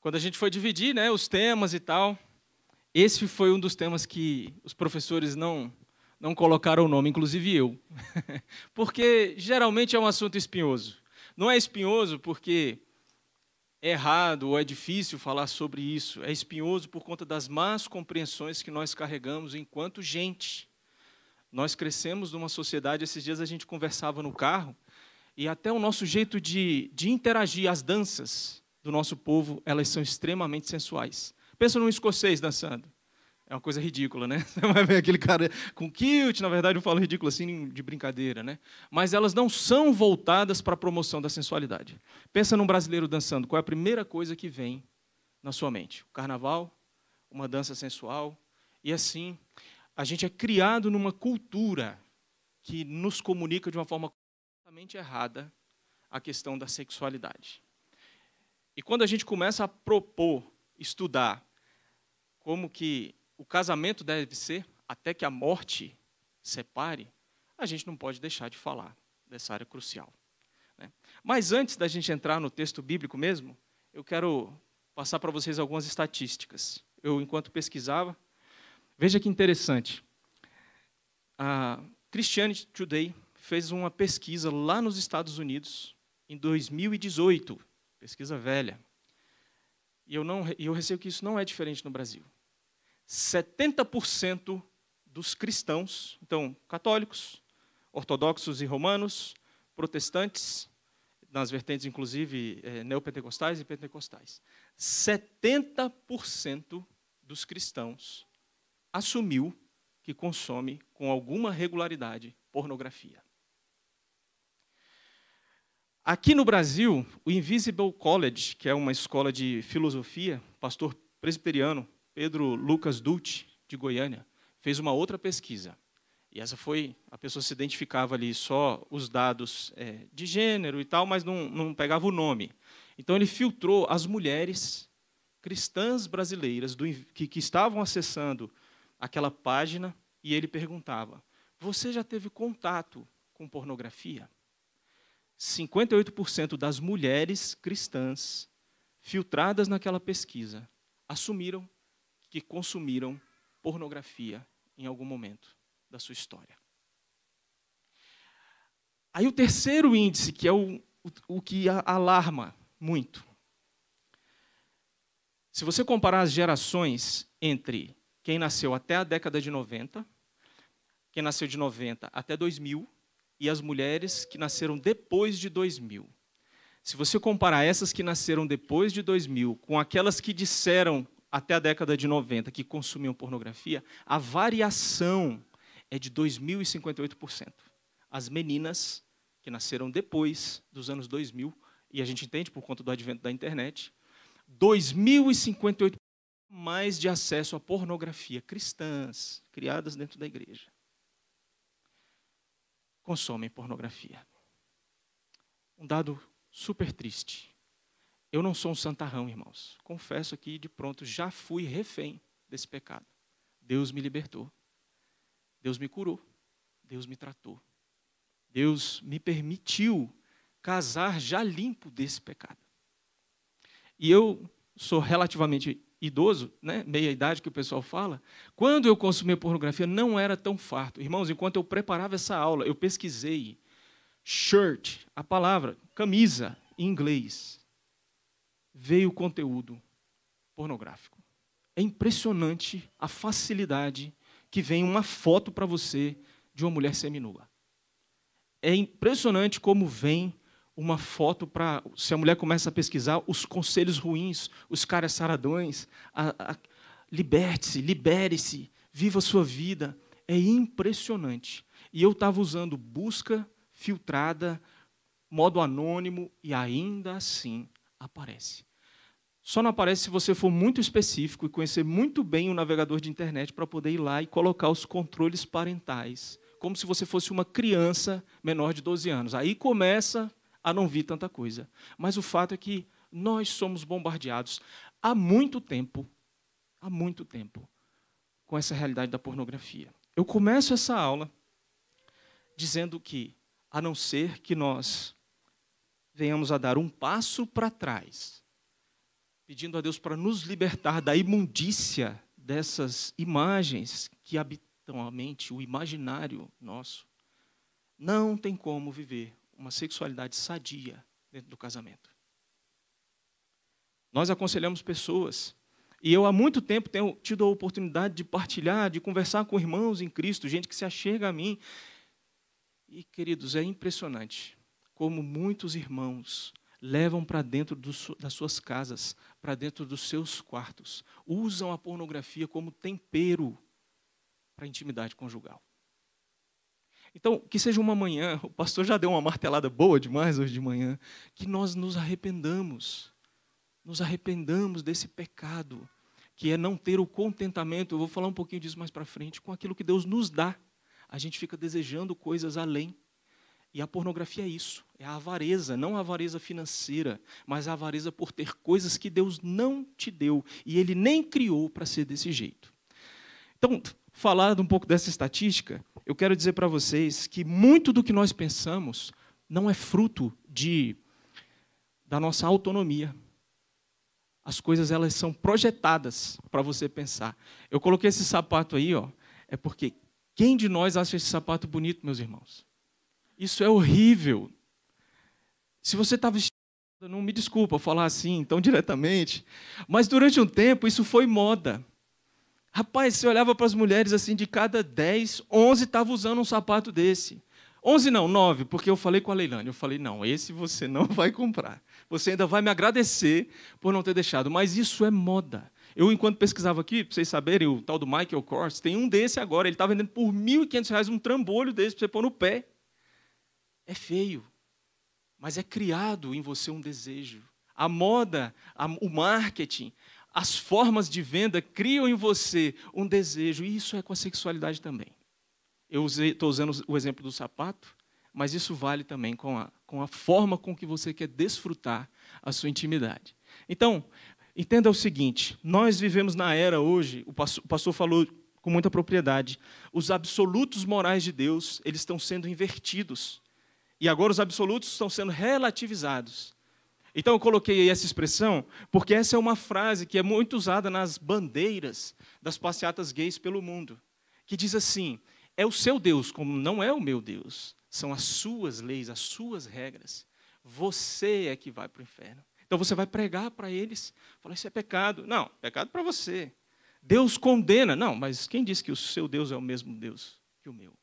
Quando a gente foi dividir né, os temas e tal, esse foi um dos temas que os professores não, não colocaram o nome, inclusive eu. porque geralmente é um assunto espinhoso. Não é espinhoso porque é errado ou é difícil falar sobre isso. É espinhoso por conta das más compreensões que nós carregamos enquanto gente. Nós crescemos numa sociedade, esses dias a gente conversava no carro, e até o nosso jeito de, de interagir, as danças, do nosso povo, elas são extremamente sensuais. Pensa num escocês dançando. É uma coisa ridícula, né? vai ver aquele cara com kilt, na verdade eu falo ridículo assim de brincadeira, né? Mas elas não são voltadas para a promoção da sensualidade. Pensa num brasileiro dançando, qual é a primeira coisa que vem na sua mente? O carnaval, uma dança sensual, e assim, a gente é criado numa cultura que nos comunica de uma forma completamente errada a questão da sexualidade. E quando a gente começa a propor, estudar como que o casamento deve ser até que a morte separe, a gente não pode deixar de falar dessa área crucial. Né? Mas antes da gente entrar no texto bíblico mesmo, eu quero passar para vocês algumas estatísticas. Eu, enquanto pesquisava, veja que interessante. A Christianity Today fez uma pesquisa lá nos Estados Unidos em 2018 pesquisa velha. E eu, não, eu receio que isso não é diferente no Brasil. 70% dos cristãos, então católicos, ortodoxos e romanos, protestantes, nas vertentes inclusive é, neopentecostais e pentecostais, 70% dos cristãos assumiu que consome com alguma regularidade pornografia. Aqui no Brasil, o Invisible College, que é uma escola de filosofia, pastor presbiteriano Pedro Lucas Dulce, de Goiânia, fez uma outra pesquisa. E essa foi, a pessoa se identificava ali só os dados é, de gênero e tal, mas não, não pegava o nome. Então ele filtrou as mulheres cristãs brasileiras do, que, que estavam acessando aquela página e ele perguntava: Você já teve contato com pornografia? 58% das mulheres cristãs filtradas naquela pesquisa assumiram que consumiram pornografia em algum momento da sua história. Aí o terceiro índice, que é o, o, o que alarma muito. Se você comparar as gerações entre quem nasceu até a década de 90, quem nasceu de 90 até 2000, e as mulheres que nasceram depois de 2000. Se você comparar essas que nasceram depois de 2000 com aquelas que disseram até a década de 90 que consumiam pornografia, a variação é de 2.058%. As meninas que nasceram depois dos anos 2000, e a gente entende por conta do advento da internet, 2.058% mais de acesso à pornografia cristãs criadas dentro da igreja consomem pornografia. Um dado super triste. Eu não sou um santarrão, irmãos. Confesso aqui de pronto, já fui refém desse pecado. Deus me libertou. Deus me curou. Deus me tratou. Deus me permitiu casar já limpo desse pecado. E eu sou relativamente idoso, né, meia idade que o pessoal fala, quando eu consumia pornografia não era tão farto. Irmãos, enquanto eu preparava essa aula, eu pesquisei shirt, a palavra camisa em inglês. Veio conteúdo pornográfico. É impressionante a facilidade que vem uma foto para você de uma mulher seminua. É impressionante como vem uma foto para. Se a mulher começa a pesquisar, os conselhos ruins, os caras saradões. Liberte-se, libere-se, viva a sua vida. É impressionante. E eu estava usando busca filtrada, modo anônimo, e ainda assim aparece. Só não aparece se você for muito específico e conhecer muito bem o navegador de internet para poder ir lá e colocar os controles parentais, como se você fosse uma criança menor de 12 anos. Aí começa a não vir tanta coisa. Mas o fato é que nós somos bombardeados há muito tempo, há muito tempo, com essa realidade da pornografia. Eu começo essa aula dizendo que, a não ser que nós venhamos a dar um passo para trás, pedindo a Deus para nos libertar da imundícia dessas imagens que habitam a mente, o imaginário nosso, não tem como viver uma sexualidade sadia dentro do casamento. Nós aconselhamos pessoas, e eu há muito tempo tenho tido a oportunidade de partilhar, de conversar com irmãos em Cristo, gente que se achega a mim. E, queridos, é impressionante como muitos irmãos levam para dentro do, das suas casas, para dentro dos seus quartos, usam a pornografia como tempero para a intimidade conjugal. Então, que seja uma manhã, o pastor já deu uma martelada boa demais hoje de manhã, que nós nos arrependamos, nos arrependamos desse pecado, que é não ter o contentamento, eu vou falar um pouquinho disso mais para frente, com aquilo que Deus nos dá. A gente fica desejando coisas além. E a pornografia é isso, é a avareza, não a avareza financeira, mas a avareza por ter coisas que Deus não te deu e Ele nem criou para ser desse jeito. Então, falar um pouco dessa estatística, eu quero dizer para vocês que muito do que nós pensamos não é fruto de da nossa autonomia. As coisas elas são projetadas para você pensar. Eu coloquei esse sapato aí, ó, é porque quem de nós acha esse sapato bonito, meus irmãos? Isso é horrível. Se você está vestido, não me desculpa falar assim tão diretamente, mas durante um tempo isso foi moda. Rapaz, você olhava para as mulheres assim, de cada 10, 11 estavam usando um sapato desse. 11 não, 9, porque eu falei com a Leilane. Eu falei: não, esse você não vai comprar. Você ainda vai me agradecer por não ter deixado. Mas isso é moda. Eu, enquanto pesquisava aqui, para vocês saberem, o tal do Michael Kors, tem um desse agora. Ele está vendendo por R$ 1.500 um trambolho desse para você pôr no pé. É feio, mas é criado em você um desejo. A moda, a, o marketing, as formas de venda criam em você um desejo, e isso é com a sexualidade também. Eu estou usando o exemplo do sapato, mas isso vale também com a, com a forma com que você quer desfrutar a sua intimidade. Então, entenda o seguinte: nós vivemos na era hoje, o pastor, o pastor falou com muita propriedade, os absolutos morais de Deus eles estão sendo invertidos. E agora os absolutos estão sendo relativizados. Então eu coloquei aí essa expressão porque essa é uma frase que é muito usada nas bandeiras das passeatas gays pelo mundo, que diz assim: é o seu Deus, como não é o meu Deus, são as suas leis, as suas regras. Você é que vai para o inferno. Então você vai pregar para eles, falar isso é pecado. Não, pecado para você. Deus condena. Não, mas quem disse que o seu Deus é o mesmo Deus que o meu?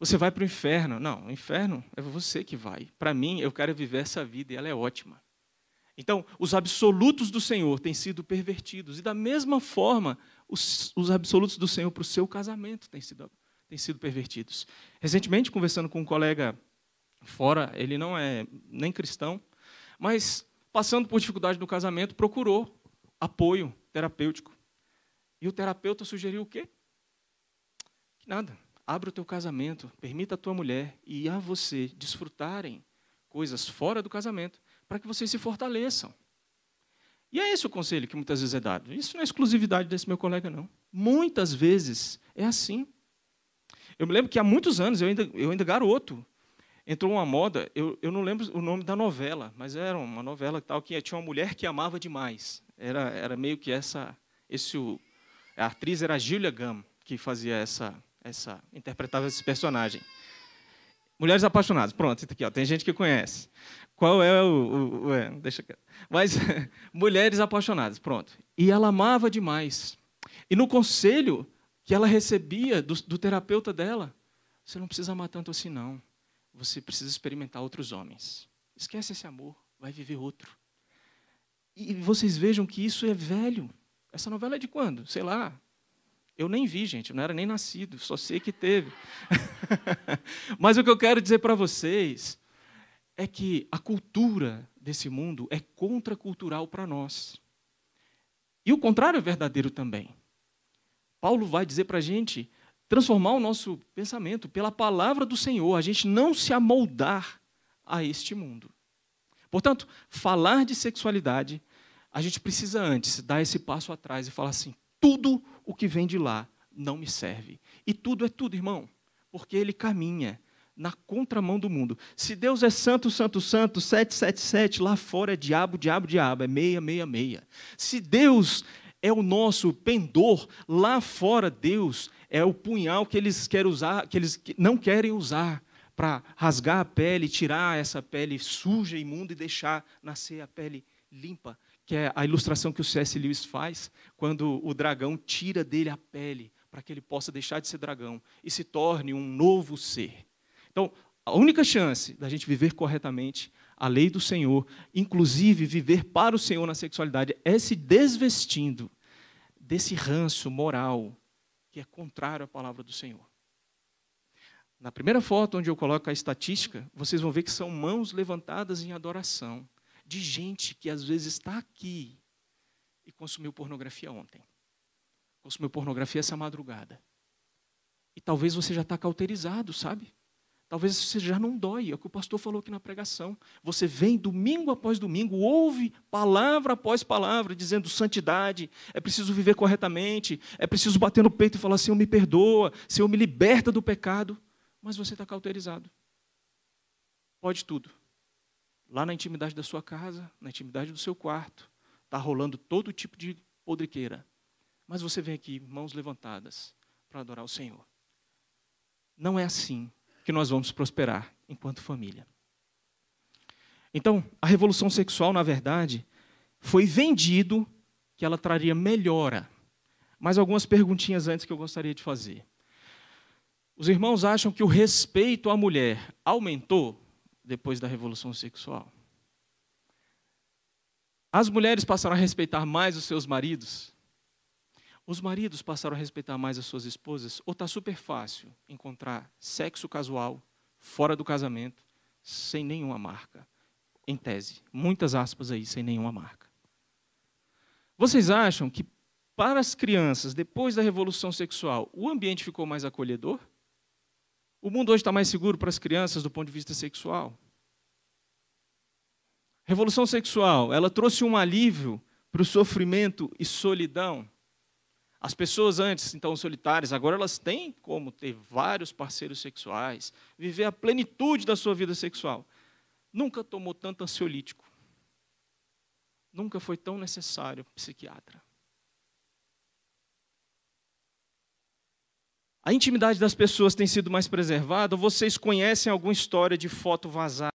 Você vai para o inferno. Não, o inferno é você que vai. Para mim, eu quero viver essa vida e ela é ótima. Então, os absolutos do Senhor têm sido pervertidos. E da mesma forma, os, os absolutos do Senhor para o seu casamento têm sido, têm sido pervertidos. Recentemente, conversando com um colega fora, ele não é nem cristão, mas passando por dificuldade no casamento, procurou apoio terapêutico. E o terapeuta sugeriu o quê? Que nada. Abra o teu casamento, permita a tua mulher e a você desfrutarem coisas fora do casamento para que vocês se fortaleçam. E é esse o conselho que muitas vezes é dado. Isso não é exclusividade desse meu colega, não. Muitas vezes é assim. Eu me lembro que há muitos anos, eu ainda, eu ainda garoto, entrou uma moda, eu, eu não lembro o nome da novela, mas era uma novela tal que tinha uma mulher que amava demais. Era, era meio que essa. Esse, o, a atriz era a Julia Gam, que fazia essa, essa interpretava esse personagem. Mulheres apaixonadas. Pronto, aqui, ó, tem gente que conhece. Qual é o. o, o é, deixa Mas, mulheres apaixonadas, pronto. E ela amava demais. E no conselho que ela recebia do, do terapeuta dela, você não precisa amar tanto assim, não. Você precisa experimentar outros homens. Esquece esse amor, vai viver outro. E vocês vejam que isso é velho. Essa novela é de quando? Sei lá, eu nem vi, gente, eu não era nem nascido, só sei que teve. Mas o que eu quero dizer para vocês é que a cultura desse mundo é contracultural para nós. E o contrário é verdadeiro também. Paulo vai dizer para a gente transformar o nosso pensamento pela palavra do Senhor, a gente não se amoldar a este mundo. Portanto, falar de sexualidade, a gente precisa antes dar esse passo atrás e falar assim: tudo o que vem de lá não me serve. E tudo é tudo, irmão, porque ele caminha na contramão do mundo. Se Deus é santo, santo, santo, 777, lá fora é diabo, diabo, diabo, é meia, meia, meia. Se Deus é o nosso pendor, lá fora Deus é o punhal que eles querem usar, que eles não querem usar para rasgar a pele, tirar essa pele suja, imunda e deixar nascer a pele limpa que é a ilustração que o C.S. Lewis faz quando o dragão tira dele a pele para que ele possa deixar de ser dragão e se torne um novo ser. Então, a única chance da gente viver corretamente a lei do Senhor, inclusive viver para o Senhor na sexualidade, é se desvestindo desse ranço moral que é contrário à palavra do Senhor. Na primeira foto, onde eu coloco a estatística, vocês vão ver que são mãos levantadas em adoração de gente que às vezes está aqui e consumiu pornografia ontem, consumiu pornografia essa madrugada. E talvez você já está cauterizado, sabe? Talvez você já não dói, é o que o pastor falou aqui na pregação. Você vem domingo após domingo, ouve palavra após palavra, dizendo santidade, é preciso viver corretamente, é preciso bater no peito e falar: Senhor, me perdoa, Senhor, me liberta do pecado. Mas você está cauterizado. Pode tudo lá na intimidade da sua casa, na intimidade do seu quarto, está rolando todo tipo de podriqueira. Mas você vem aqui, mãos levantadas, para adorar o Senhor. Não é assim que nós vamos prosperar enquanto família. Então, a revolução sexual, na verdade, foi vendido que ela traria melhora. Mas algumas perguntinhas antes que eu gostaria de fazer. Os irmãos acham que o respeito à mulher aumentou depois da revolução sexual. As mulheres passaram a respeitar mais os seus maridos. Os maridos passaram a respeitar mais as suas esposas. Ou está super fácil encontrar sexo casual, fora do casamento, sem nenhuma marca. Em tese, muitas aspas aí, sem nenhuma marca. Vocês acham que para as crianças, depois da revolução sexual, o ambiente ficou mais acolhedor? O mundo hoje está mais seguro para as crianças do ponto de vista sexual. Revolução sexual, ela trouxe um alívio para o sofrimento e solidão. As pessoas antes, então, solitárias, agora elas têm como ter vários parceiros sexuais, viver a plenitude da sua vida sexual. Nunca tomou tanto ansiolítico. Nunca foi tão necessário psiquiatra. a intimidade das pessoas tem sido mais preservada? Ou vocês conhecem alguma história de foto vazada,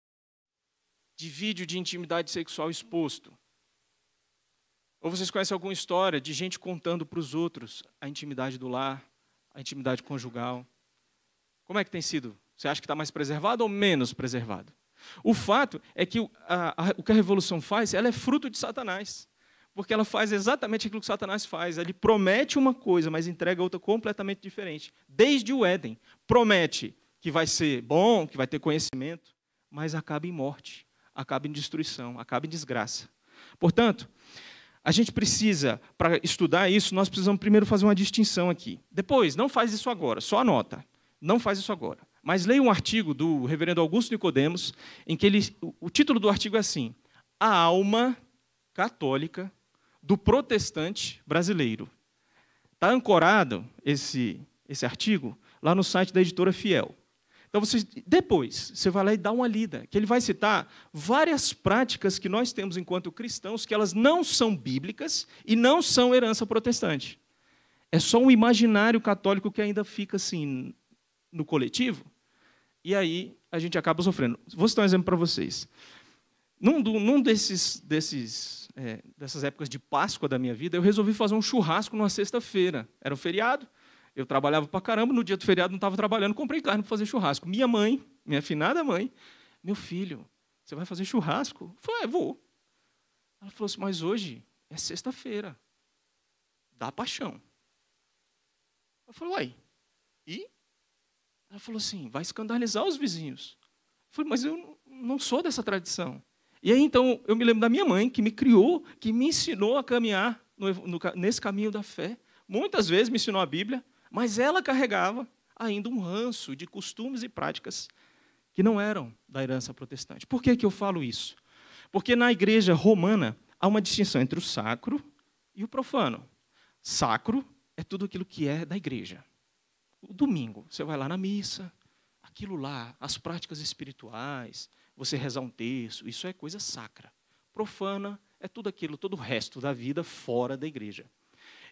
de vídeo de intimidade sexual exposto? Ou vocês conhecem alguma história de gente contando para os outros a intimidade do lar, a intimidade conjugal? Como é que tem sido? Você acha que está mais preservado ou menos preservado? O fato é que a, a, o que a revolução faz, ela é fruto de Satanás. Porque ela faz exatamente aquilo que Satanás faz. Ele promete uma coisa, mas entrega outra completamente diferente. Desde o Éden. Promete que vai ser bom, que vai ter conhecimento, mas acaba em morte, acaba em destruição, acaba em desgraça. Portanto, a gente precisa, para estudar isso, nós precisamos primeiro fazer uma distinção aqui. Depois, não faz isso agora, só anota. Não faz isso agora. Mas leia um artigo do reverendo Augusto Nicodemos, em que ele, o título do artigo é assim: A alma católica do protestante brasileiro. Está ancorado esse, esse artigo lá no site da editora Fiel. Então, você, depois, você vai lá e dá uma lida, que ele vai citar várias práticas que nós temos enquanto cristãos que elas não são bíblicas e não são herança protestante. É só um imaginário católico que ainda fica assim no coletivo, e aí a gente acaba sofrendo. Vou citar um exemplo para vocês. Num, num desses, desses é, dessas épocas de Páscoa da minha vida, eu resolvi fazer um churrasco numa sexta-feira. Era um feriado, eu trabalhava pra caramba, no dia do feriado não estava trabalhando, comprei carne para fazer churrasco. Minha mãe, minha afinada mãe, meu filho, você vai fazer churrasco? Eu falei, é, vou. Ela falou assim, mas hoje é sexta-feira, dá paixão. Eu falei, uai, e? Ela falou assim, vai escandalizar os vizinhos. Eu falei, mas eu não sou dessa tradição. E aí então eu me lembro da minha mãe, que me criou, que me ensinou a caminhar no, no, nesse caminho da fé. Muitas vezes me ensinou a Bíblia, mas ela carregava ainda um ranço de costumes e práticas que não eram da herança protestante. Por que, que eu falo isso? Porque na igreja romana há uma distinção entre o sacro e o profano. Sacro é tudo aquilo que é da igreja. O domingo, você vai lá na missa, aquilo lá, as práticas espirituais, você rezar um terço, isso é coisa sacra. Profana é tudo aquilo, todo o resto da vida fora da igreja.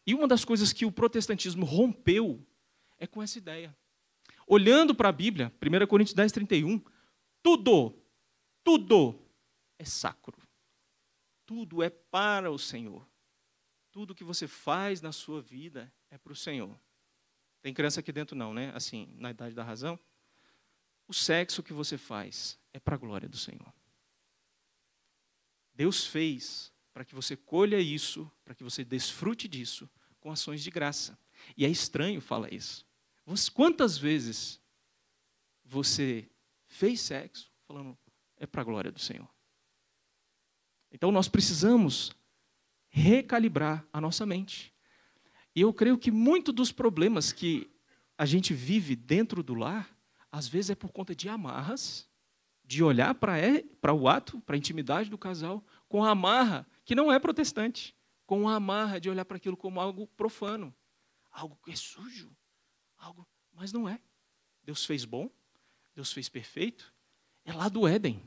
E uma das coisas que o protestantismo rompeu é com essa ideia. Olhando para a Bíblia, 1 Coríntios 10, 31, tudo, tudo é sacro. Tudo é para o Senhor. Tudo que você faz na sua vida é para o Senhor. Tem criança aqui dentro, não, né? Assim, na idade da razão o sexo que você faz é para a glória do Senhor. Deus fez para que você colha isso, para que você desfrute disso com ações de graça. E é estranho falar isso. Quantas vezes você fez sexo falando é para a glória do Senhor? Então nós precisamos recalibrar a nossa mente. E eu creio que muito dos problemas que a gente vive dentro do lar às vezes é por conta de amarras, de olhar para é, o ato, para a intimidade do casal, com a amarra, que não é protestante, com a amarra de olhar para aquilo como algo profano, algo que é sujo, algo, mas não é. Deus fez bom, Deus fez perfeito, é lá do Éden.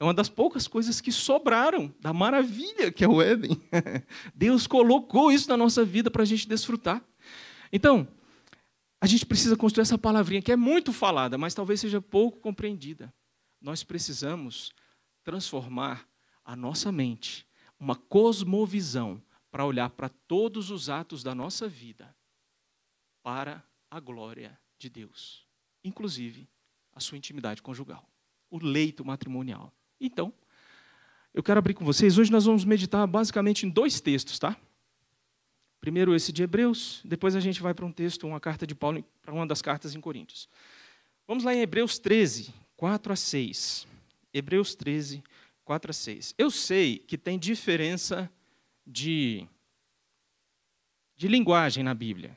É uma das poucas coisas que sobraram da maravilha que é o Éden. Deus colocou isso na nossa vida para a gente desfrutar. Então, a gente precisa construir essa palavrinha que é muito falada, mas talvez seja pouco compreendida. Nós precisamos transformar a nossa mente, uma cosmovisão, para olhar para todos os atos da nossa vida para a glória de Deus, inclusive a sua intimidade conjugal, o leito matrimonial. Então, eu quero abrir com vocês. Hoje nós vamos meditar basicamente em dois textos, tá? Primeiro esse de Hebreus, depois a gente vai para um texto, uma carta de Paulo, para uma das cartas em Coríntios. Vamos lá em Hebreus 13, 4 a 6. Hebreus 13, 4 a 6. Eu sei que tem diferença de, de linguagem na Bíblia,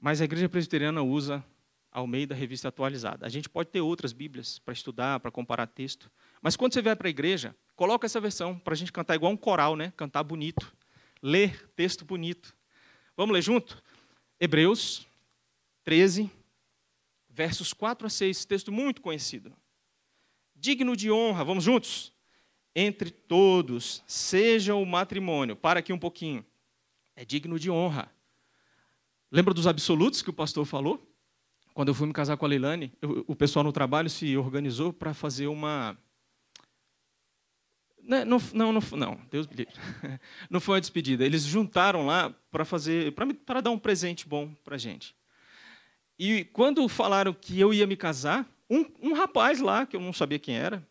mas a igreja presbiteriana usa ao meio da revista atualizada. A gente pode ter outras Bíblias para estudar, para comparar texto, mas quando você vier para a igreja, coloca essa versão para a gente cantar igual um coral, né? cantar bonito ler texto bonito. Vamos ler junto? Hebreus 13, versos 4 a 6, texto muito conhecido. Digno de honra, vamos juntos? Entre todos, seja o matrimônio. Para aqui um pouquinho. É digno de honra. Lembra dos absolutos que o pastor falou? Quando eu fui me casar com a Leilane, o pessoal no trabalho se organizou para fazer uma né, não, não, não, não, Deus me livre. Não foi uma despedida. Eles juntaram lá para fazer, para dar um presente bom para gente. E quando falaram que eu ia me casar, um, um rapaz lá que eu não sabia quem era,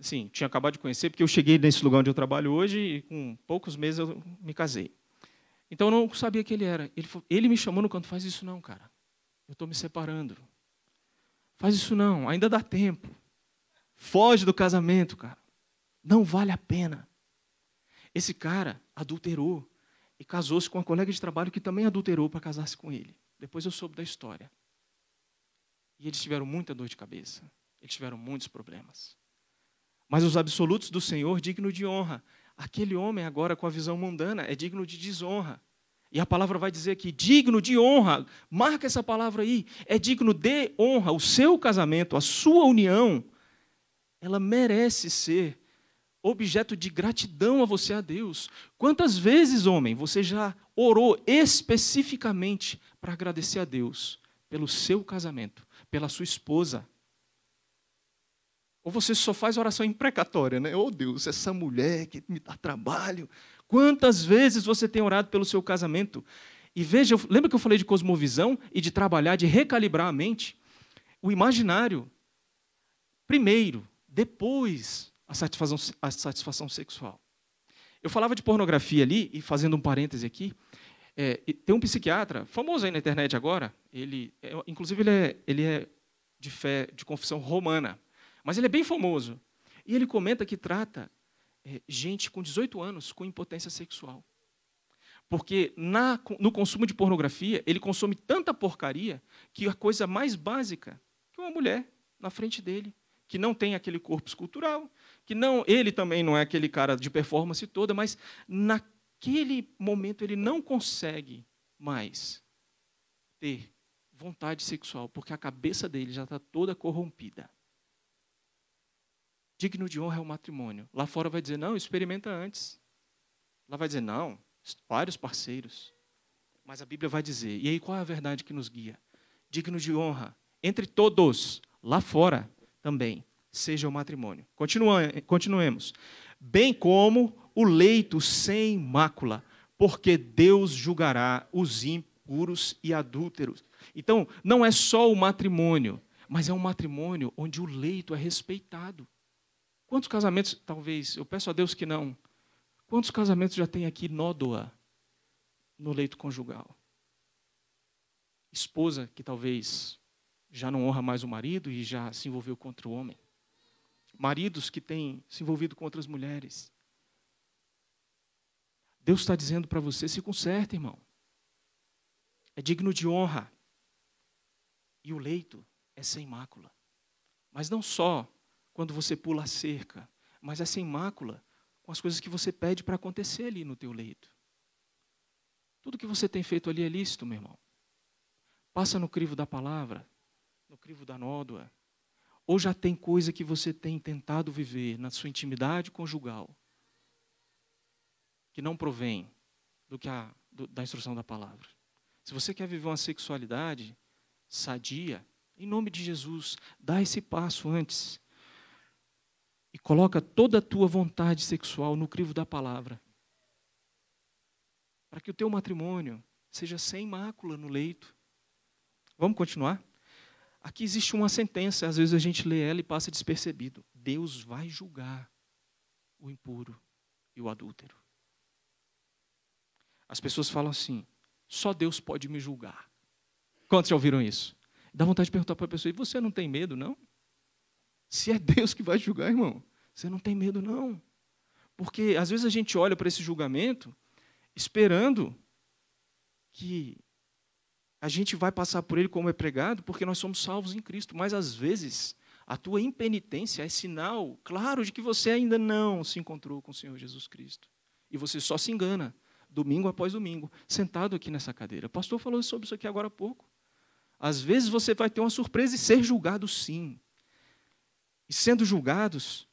assim, tinha acabado de conhecer, porque eu cheguei nesse lugar onde eu trabalho hoje e com poucos meses eu me casei. Então eu não sabia quem ele era. Ele, ele me chamou no canto, faz isso não, cara. Eu estou me separando. Faz isso não, ainda dá tempo. Foge do casamento, cara. Não vale a pena. Esse cara adulterou e casou-se com uma colega de trabalho que também adulterou para casar-se com ele. Depois eu soube da história. E eles tiveram muita dor de cabeça. Eles tiveram muitos problemas. Mas os absolutos do Senhor, digno de honra. Aquele homem, agora com a visão mundana, é digno de desonra. E a palavra vai dizer aqui: digno de honra. Marca essa palavra aí. É digno de honra. O seu casamento, a sua união, ela merece ser objeto de gratidão a você, a Deus. Quantas vezes, homem, você já orou especificamente para agradecer a Deus pelo seu casamento, pela sua esposa? Ou você só faz oração imprecatória, né? Oh Deus, essa mulher que me dá trabalho. Quantas vezes você tem orado pelo seu casamento? E veja, lembra que eu falei de cosmovisão e de trabalhar, de recalibrar a mente? O imaginário, primeiro, depois a satisfação, a satisfação sexual. Eu falava de pornografia ali, e fazendo um parêntese aqui, é, tem um psiquiatra famoso aí na internet agora, ele, é, inclusive ele é, ele é de fé, de confissão romana, mas ele é bem famoso. E ele comenta que trata é, gente com 18 anos com impotência sexual. Porque na, no consumo de pornografia, ele consome tanta porcaria que a coisa mais básica que uma mulher na frente dele, que não tem aquele corpo escultural, que não, ele também não é aquele cara de performance toda, mas naquele momento ele não consegue mais ter vontade sexual, porque a cabeça dele já está toda corrompida. Digno de honra é o matrimônio. Lá fora vai dizer, não, experimenta antes. Lá vai dizer, não, vários parceiros. Mas a Bíblia vai dizer, e aí qual é a verdade que nos guia? Digno de honra, entre todos, lá fora também seja o matrimônio. Continuemos. Bem como o leito sem mácula, porque Deus julgará os impuros e adúlteros. Então, não é só o matrimônio, mas é um matrimônio onde o leito é respeitado. Quantos casamentos, talvez, eu peço a Deus que não, quantos casamentos já tem aqui nódoa no leito conjugal? Esposa que talvez já não honra mais o marido e já se envolveu contra o homem maridos que têm se envolvido com outras mulheres. Deus está dizendo para você: se conserta, irmão. É digno de honra. E o leito é sem mácula. Mas não só quando você pula a cerca, mas é sem mácula com as coisas que você pede para acontecer ali no teu leito. Tudo que você tem feito ali é lícito, meu irmão. Passa no crivo da palavra, no crivo da nódoa, ou já tem coisa que você tem tentado viver na sua intimidade conjugal que não provém do que a, do, da instrução da palavra? Se você quer viver uma sexualidade sadia, em nome de Jesus, dá esse passo antes e coloca toda a tua vontade sexual no crivo da palavra. Para que o teu matrimônio seja sem mácula no leito. Vamos continuar? Aqui existe uma sentença, às vezes a gente lê ela e passa despercebido. Deus vai julgar o impuro e o adúltero. As pessoas falam assim: só Deus pode me julgar. Quantos já ouviram isso? Dá vontade de perguntar para a pessoa: e você não tem medo, não? Se é Deus que vai julgar, irmão, você não tem medo, não. Porque às vezes a gente olha para esse julgamento esperando que a gente vai passar por ele como é pregado, porque nós somos salvos em Cristo, mas às vezes a tua impenitência é sinal claro de que você ainda não se encontrou com o Senhor Jesus Cristo. E você só se engana, domingo após domingo, sentado aqui nessa cadeira. O pastor falou sobre isso aqui agora há pouco. Às vezes você vai ter uma surpresa e ser julgado sim. E sendo julgados,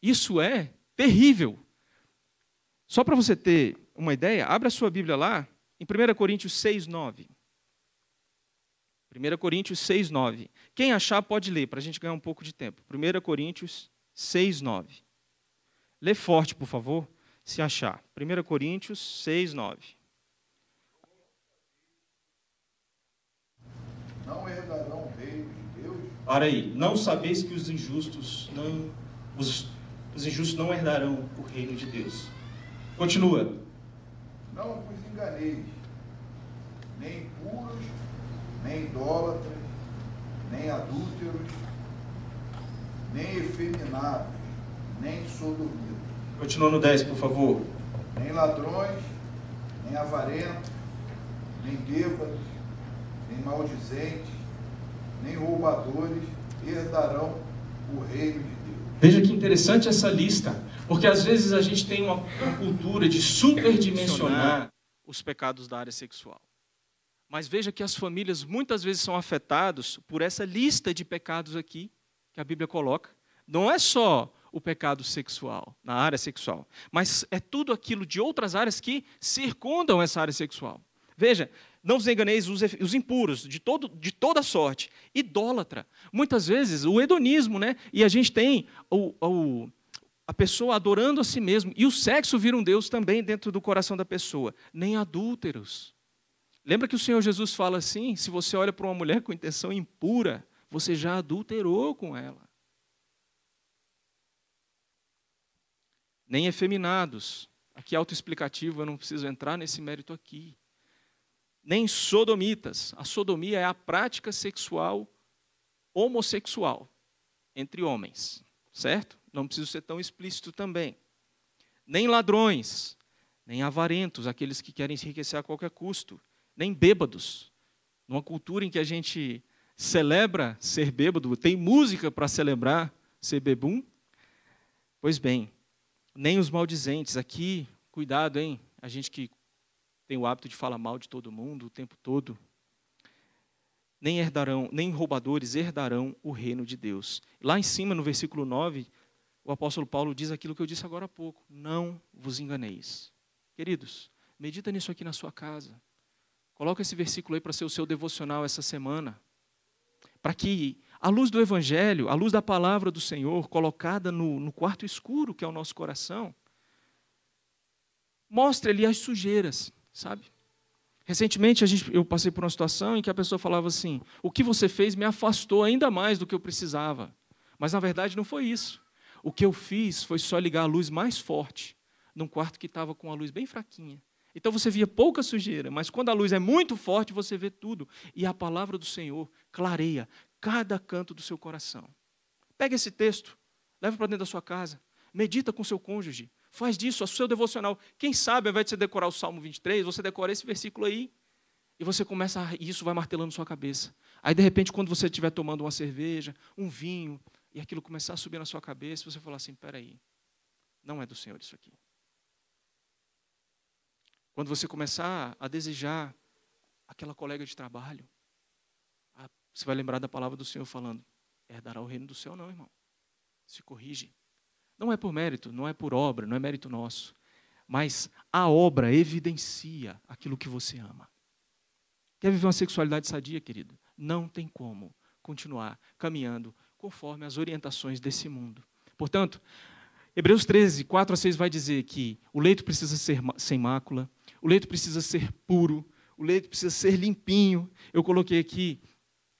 isso é terrível. Só para você ter uma ideia, abra a sua Bíblia lá, em 1 Coríntios 6, 9. 1 Coríntios 6, 9. Quem achar, pode ler, para a gente ganhar um pouco de tempo. 1 Coríntios 6, 9. Lê forte, por favor, se achar. 1 Coríntios 6, 9. Não herdarão o reino de Deus? Ora aí, não sabeis que os injustos não, os, os injustos não herdarão o reino de Deus. Continua. Não vos enganeis, nem puros, nem idólatra, nem adúlteros, nem efeminados, nem sodomitas. Continuando 10, por favor. Nem ladrões, nem avarentos, nem bêbados, nem maldizentes, nem roubadores herdarão o reino de Deus. Veja que interessante essa lista, porque às vezes a gente tem uma cultura de superdimensionar os pecados da área sexual. Mas veja que as famílias muitas vezes são afetadas por essa lista de pecados aqui que a Bíblia coloca. Não é só o pecado sexual, na área sexual, mas é tudo aquilo de outras áreas que circundam essa área sexual. Veja, não vos enganeis, os, impuros, de, todo, de toda sorte, idólatra. Muitas vezes o hedonismo, né? E a gente tem o, o, a pessoa adorando a si mesmo, e o sexo vira um Deus também dentro do coração da pessoa. Nem adúlteros Lembra que o Senhor Jesus fala assim: se você olha para uma mulher com intenção impura, você já adulterou com ela. Nem efeminados, aqui é autoexplicativo, eu não preciso entrar nesse mérito aqui. Nem sodomitas, a sodomia é a prática sexual homossexual entre homens, certo? Não preciso ser tão explícito também. Nem ladrões, nem avarentos, aqueles que querem enriquecer a qualquer custo nem bêbados. Numa cultura em que a gente celebra ser bêbado, tem música para celebrar ser bebum. Pois bem, nem os maldizentes. Aqui, cuidado, hein? A gente que tem o hábito de falar mal de todo mundo o tempo todo. Nem herdarão, nem roubadores herdarão o reino de Deus. Lá em cima, no versículo 9, o apóstolo Paulo diz aquilo que eu disse agora há pouco: Não vos enganeis. Queridos, medita nisso aqui na sua casa. Coloca esse versículo aí para ser o seu devocional essa semana. Para que a luz do Evangelho, a luz da palavra do Senhor, colocada no, no quarto escuro que é o nosso coração, mostre ali as sujeiras, sabe? Recentemente gente, eu passei por uma situação em que a pessoa falava assim: o que você fez me afastou ainda mais do que eu precisava. Mas na verdade não foi isso. O que eu fiz foi só ligar a luz mais forte num quarto que estava com a luz bem fraquinha. Então você via pouca sujeira, mas quando a luz é muito forte, você vê tudo. E a palavra do Senhor clareia cada canto do seu coração. Pega esse texto, leva para dentro da sua casa, medita com seu cônjuge, faz disso o seu devocional. Quem sabe, ao invés de você decorar o Salmo 23, você decora esse versículo aí. E você começa, a, isso vai martelando sua cabeça. Aí, de repente, quando você estiver tomando uma cerveja, um vinho, e aquilo começar a subir na sua cabeça, você falar assim: peraí, não é do Senhor isso aqui. Quando você começar a desejar aquela colega de trabalho, ah, você vai lembrar da palavra do Senhor falando: herdará o reino do céu, não, irmão. Se corrige. Não é por mérito, não é por obra, não é mérito nosso. Mas a obra evidencia aquilo que você ama. Quer viver uma sexualidade sadia, querido? Não tem como continuar caminhando conforme as orientações desse mundo. Portanto, Hebreus 13, 4 a 6 vai dizer que o leito precisa ser sem mácula, o leito precisa ser puro, o leito precisa ser limpinho. Eu coloquei aqui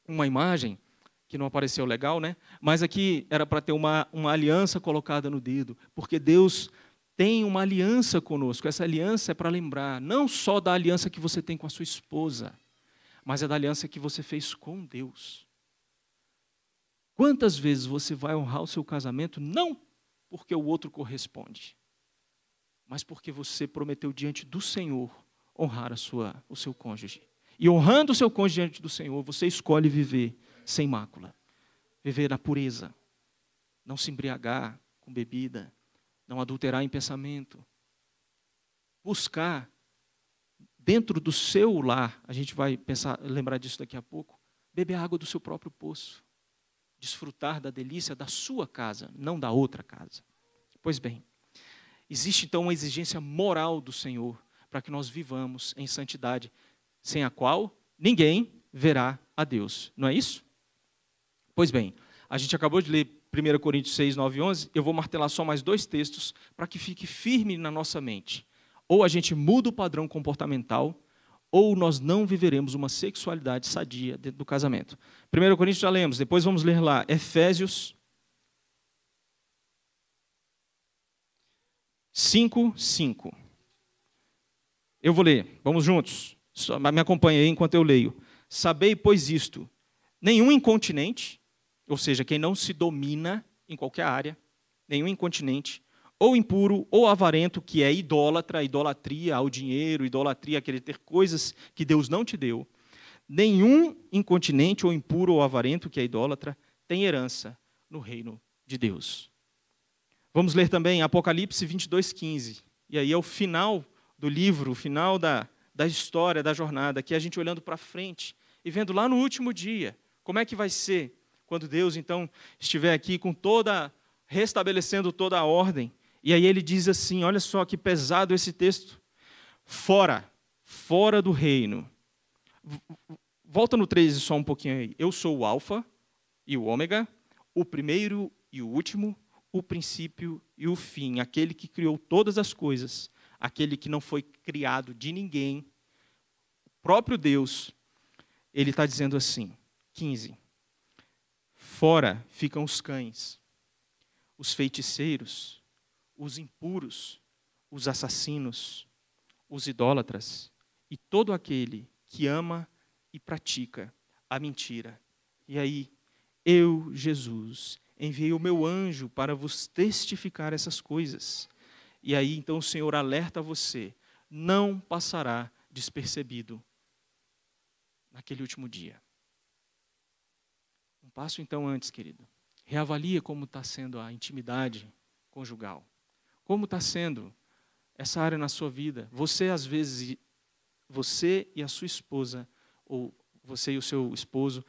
uma imagem que não apareceu legal, né? Mas aqui era para ter uma, uma aliança colocada no dedo, porque Deus tem uma aliança conosco. Essa aliança é para lembrar não só da aliança que você tem com a sua esposa, mas é da aliança que você fez com Deus. Quantas vezes você vai honrar o seu casamento não porque o outro corresponde, mas porque você prometeu diante do Senhor honrar a sua, o seu cônjuge. E honrando o seu cônjuge diante do Senhor, você escolhe viver sem mácula, viver na pureza, não se embriagar com bebida, não adulterar em pensamento, buscar dentro do seu lar, a gente vai pensar, lembrar disso daqui a pouco, beber água do seu próprio poço, desfrutar da delícia da sua casa, não da outra casa. Pois bem, Existe então uma exigência moral do Senhor para que nós vivamos em santidade, sem a qual ninguém verá a Deus. Não é isso? Pois bem, a gente acabou de ler 1 Coríntios 6, 9 e 11. Eu vou martelar só mais dois textos para que fique firme na nossa mente. Ou a gente muda o padrão comportamental, ou nós não viveremos uma sexualidade sadia dentro do casamento. 1 Coríntios já lemos, depois vamos ler lá Efésios 5, 5. Eu vou ler, vamos juntos. Só me acompanha aí enquanto eu leio. Sabei, pois, isto: nenhum incontinente, ou seja, quem não se domina em qualquer área, nenhum incontinente, ou impuro, ou avarento, que é idólatra, idolatria ao dinheiro, idolatria a querer ter coisas que Deus não te deu. Nenhum incontinente, ou impuro, ou avarento, que é idólatra, tem herança no reino de Deus. Vamos ler também Apocalipse 22, 15. E aí é o final do livro, o final da, da história, da jornada, que é a gente olhando para frente e vendo lá no último dia como é que vai ser quando Deus então estiver aqui com toda restabelecendo toda a ordem. E aí ele diz assim, olha só que pesado esse texto. Fora, fora do reino. Volta no 13 só um pouquinho aí. Eu sou o alfa e o ômega, o primeiro e o último, o princípio e o fim, aquele que criou todas as coisas, aquele que não foi criado de ninguém, o próprio Deus, ele está dizendo assim: 15. Fora ficam os cães, os feiticeiros, os impuros, os assassinos, os idólatras e todo aquele que ama e pratica a mentira. E aí, eu, Jesus, enviei o meu anjo para vos testificar essas coisas. E aí então o Senhor alerta você: não passará despercebido naquele último dia. Um passo então antes, querido. Reavalia como está sendo a intimidade conjugal. Como está sendo essa área na sua vida? Você às vezes, você e a sua esposa, ou você e o seu esposo,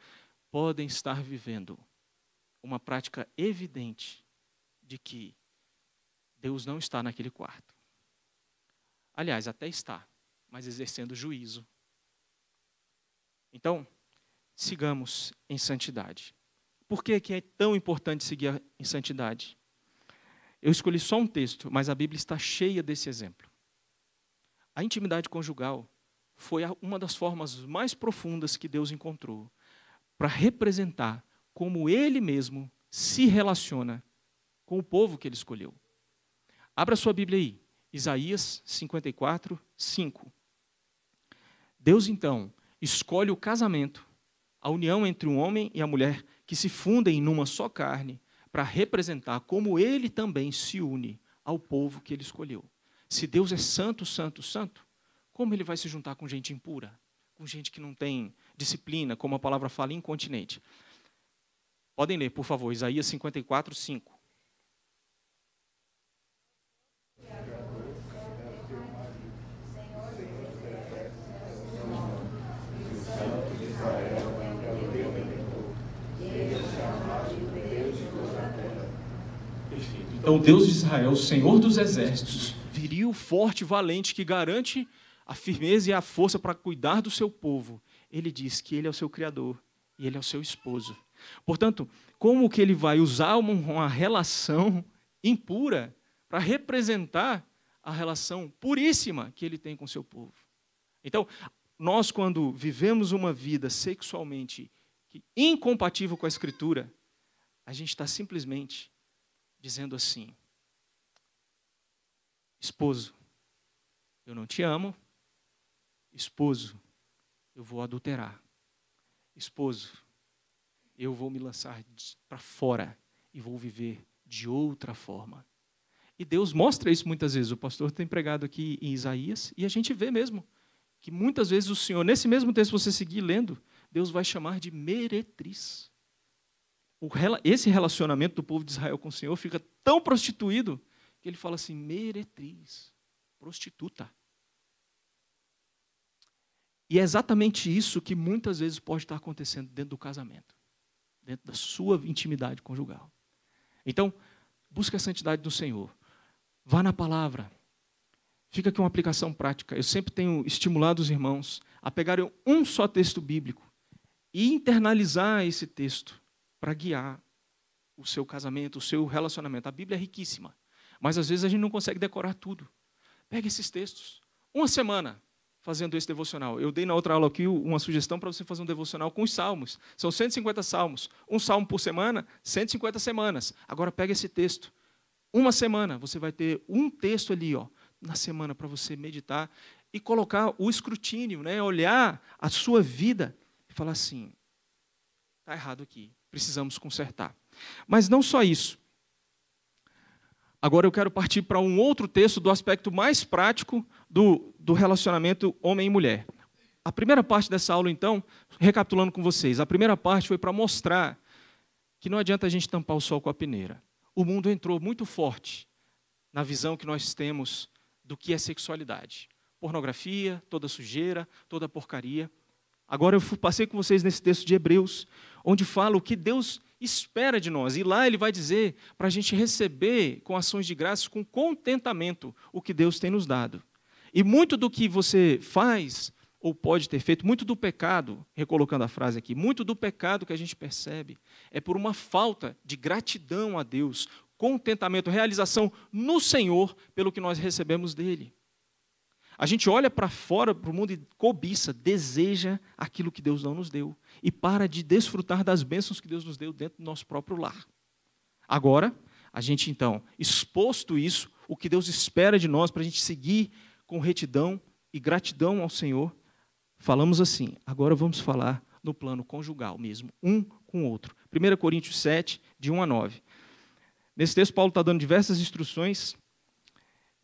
podem estar vivendo uma prática evidente de que Deus não está naquele quarto. Aliás, até está, mas exercendo juízo. Então, sigamos em santidade. Por que, que é tão importante seguir em santidade? Eu escolhi só um texto, mas a Bíblia está cheia desse exemplo. A intimidade conjugal foi uma das formas mais profundas que Deus encontrou para representar como ele mesmo se relaciona com o povo que ele escolheu. Abra sua Bíblia aí, Isaías 54, 5. Deus então escolhe o casamento, a união entre o homem e a mulher que se fundem numa só carne, para representar como ele também se une ao povo que ele escolheu. Se Deus é santo, santo, santo, como ele vai se juntar com gente impura? Com gente que não tem disciplina, como a palavra fala, incontinente. Podem ler, por favor, Isaías 54, 5. É o Deus de Israel, o Senhor dos exércitos. Viril, forte, valente, que garante a firmeza e a força para cuidar do seu povo. Ele diz que ele é o seu Criador e ele é o seu esposo. Portanto, como que ele vai usar uma relação impura para representar a relação puríssima que ele tem com seu povo? Então, nós quando vivemos uma vida sexualmente incompatível com a escritura, a gente está simplesmente dizendo assim: esposo, eu não te amo, esposo, eu vou adulterar, esposo, eu vou me lançar para fora e vou viver de outra forma. E Deus mostra isso muitas vezes. O pastor tem pregado aqui em Isaías e a gente vê mesmo que muitas vezes o Senhor, nesse mesmo texto você seguir lendo, Deus vai chamar de meretriz. Esse relacionamento do povo de Israel com o Senhor fica tão prostituído que ele fala assim: meretriz, prostituta. E é exatamente isso que muitas vezes pode estar acontecendo dentro do casamento dentro da sua intimidade conjugal. Então, busca a santidade do Senhor. Vá na palavra. Fica aqui uma aplicação prática. Eu sempre tenho estimulado os irmãos a pegarem um só texto bíblico e internalizar esse texto para guiar o seu casamento, o seu relacionamento. A Bíblia é riquíssima, mas às vezes a gente não consegue decorar tudo. Pega esses textos. Uma semana, fazendo esse devocional. Eu dei na outra aula aqui uma sugestão para você fazer um devocional com os salmos. São 150 salmos. Um salmo por semana, 150 semanas. Agora pega esse texto. Uma semana, você vai ter um texto ali, ó, na semana para você meditar e colocar o escrutínio, né? Olhar a sua vida e falar assim: tá errado aqui, precisamos consertar. Mas não só isso. Agora eu quero partir para um outro texto do aspecto mais prático do, do relacionamento homem e mulher. A primeira parte dessa aula, então, recapitulando com vocês, a primeira parte foi para mostrar que não adianta a gente tampar o sol com a peneira. O mundo entrou muito forte na visão que nós temos do que é sexualidade. Pornografia, toda sujeira, toda porcaria. Agora eu passei com vocês nesse texto de Hebreus, onde fala o que Deus espera de nós. E lá ele vai dizer para a gente receber com ações de graças, com contentamento, o que Deus tem nos dado. E muito do que você faz ou pode ter feito, muito do pecado, recolocando a frase aqui, muito do pecado que a gente percebe é por uma falta de gratidão a Deus, contentamento, realização no Senhor pelo que nós recebemos dele. A gente olha para fora, para o mundo e cobiça, deseja aquilo que Deus não nos deu. E para de desfrutar das bênçãos que Deus nos deu dentro do nosso próprio lar. Agora, a gente então, exposto isso, o que Deus espera de nós para a gente seguir com retidão e gratidão ao Senhor, falamos assim. Agora vamos falar no plano conjugal mesmo, um com o outro. 1 Coríntios 7, de 1 a 9. Nesse texto, Paulo está dando diversas instruções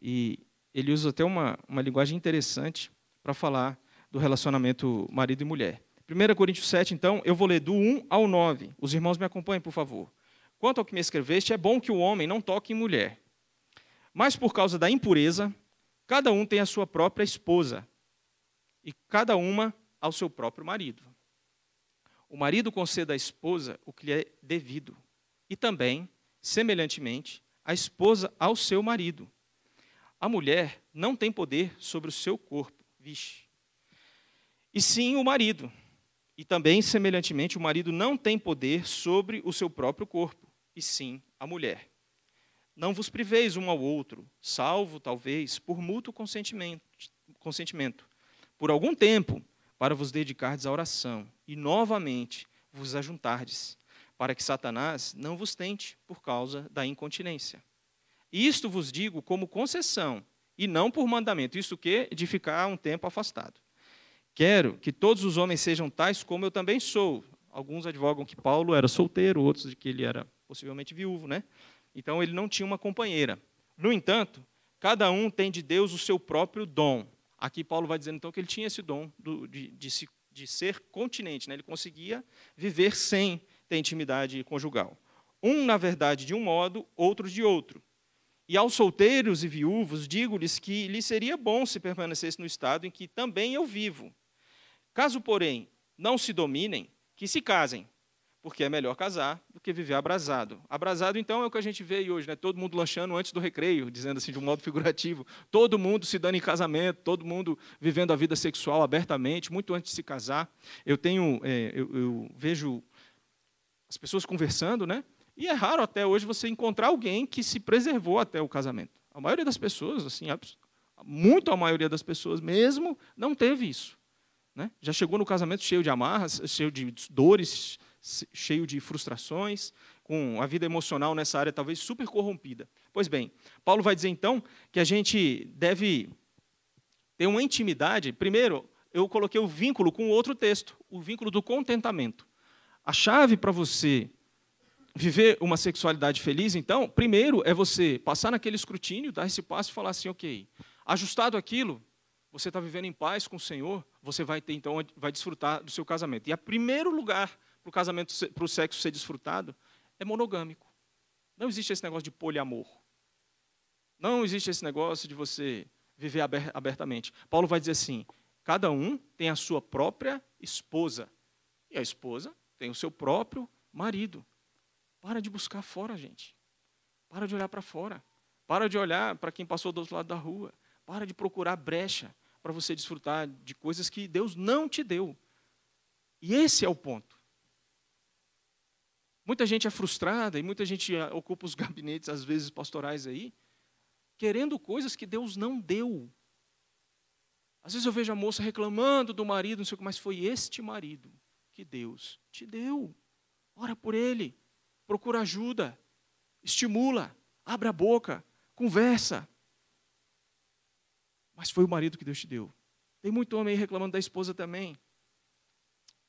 e ele usa até uma, uma linguagem interessante para falar do relacionamento marido e mulher. 1 Coríntios 7, então, eu vou ler do 1 ao 9. Os irmãos me acompanhem, por favor. Quanto ao que me escreveste, é bom que o homem não toque em mulher. Mas por causa da impureza, cada um tem a sua própria esposa, e cada uma ao seu próprio marido. O marido concede à esposa o que lhe é devido, e também, semelhantemente, a esposa ao seu marido. A mulher não tem poder sobre o seu corpo, vixe. E sim o marido. E também, semelhantemente, o marido não tem poder sobre o seu próprio corpo, e sim a mulher. Não vos priveis um ao outro, salvo, talvez, por mútuo consentimento, consentimento por algum tempo, para vos dedicardes à oração, e novamente vos ajuntardes, para que Satanás não vos tente por causa da incontinência. Isto vos digo como concessão, e não por mandamento. Isto que? De ficar um tempo afastado. Quero que todos os homens sejam tais como eu também sou. Alguns advogam que Paulo era solteiro, outros de que ele era possivelmente viúvo, né? Então ele não tinha uma companheira. No entanto, cada um tem de Deus o seu próprio dom. Aqui Paulo vai dizendo então que ele tinha esse dom do, de, de, se, de, ser continente, né? ele conseguia viver sem ter intimidade conjugal. Um, na verdade, de um modo, outro de outro. E aos solteiros e viúvos, digo-lhes que lhes seria bom se permanecesse no estado em que também eu vivo. Caso, porém, não se dominem, que se casem, porque é melhor casar do que viver abrasado. Abrasado, então, é o que a gente vê hoje, né? todo mundo lanchando antes do recreio, dizendo assim de um modo figurativo, todo mundo se dando em casamento, todo mundo vivendo a vida sexual abertamente, muito antes de se casar. Eu tenho, é, eu, eu vejo as pessoas conversando, né? E é raro até hoje você encontrar alguém que se preservou até o casamento. A maioria das pessoas, assim, muito a maioria das pessoas mesmo, não teve isso. Né? Já chegou no casamento cheio de amarras, cheio de dores, cheio de frustrações, com a vida emocional nessa área talvez super corrompida. Pois bem, Paulo vai dizer então que a gente deve ter uma intimidade. Primeiro, eu coloquei o vínculo com outro texto, o vínculo do contentamento. A chave para você viver uma sexualidade feliz, então, primeiro é você passar naquele escrutínio, dar esse passo e falar assim, ok, ajustado aquilo, você está vivendo em paz com o Senhor, você vai ter, então, vai desfrutar do seu casamento. E o primeiro lugar para o casamento, para o sexo ser desfrutado, é monogâmico. Não existe esse negócio de poliamor. Não existe esse negócio de você viver abertamente. Paulo vai dizer assim: cada um tem a sua própria esposa, e a esposa tem o seu próprio marido. Para de buscar fora, gente. Para de olhar para fora. Para de olhar para quem passou do outro lado da rua. Para de procurar brecha para você desfrutar de coisas que Deus não te deu. E esse é o ponto. Muita gente é frustrada e muita gente ah, ocupa os gabinetes, às vezes pastorais aí, querendo coisas que Deus não deu. Às vezes eu vejo a moça reclamando do marido, não sei o que, mas foi este marido que Deus te deu. Ora por ele procura ajuda, estimula, abre a boca, conversa. Mas foi o marido que Deus te deu. Tem muito homem aí reclamando da esposa também.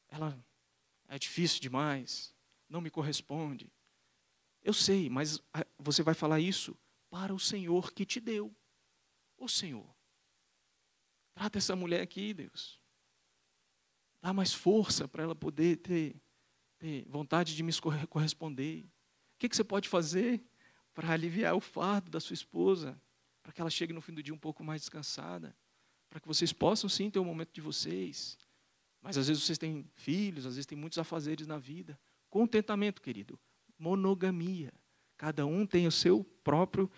Ela é difícil demais, não me corresponde. Eu sei, mas ah, você vai falar isso para o Senhor que te deu. o Senhor, trata essa mulher aqui, Deus. Dá mais força para ela poder ter é, vontade de me corresponder. O que, você pode fazer para aliviar o fardo da sua esposa? Para que ela chegue no fim do dia um pouco mais descansada? Para que vocês possam sim ter o um momento de vocês? Mas às vezes vocês têm filhos, às vezes têm muitos afazeres na vida. Contentamento, querido. Monogamia. Cada um tem o seu próprio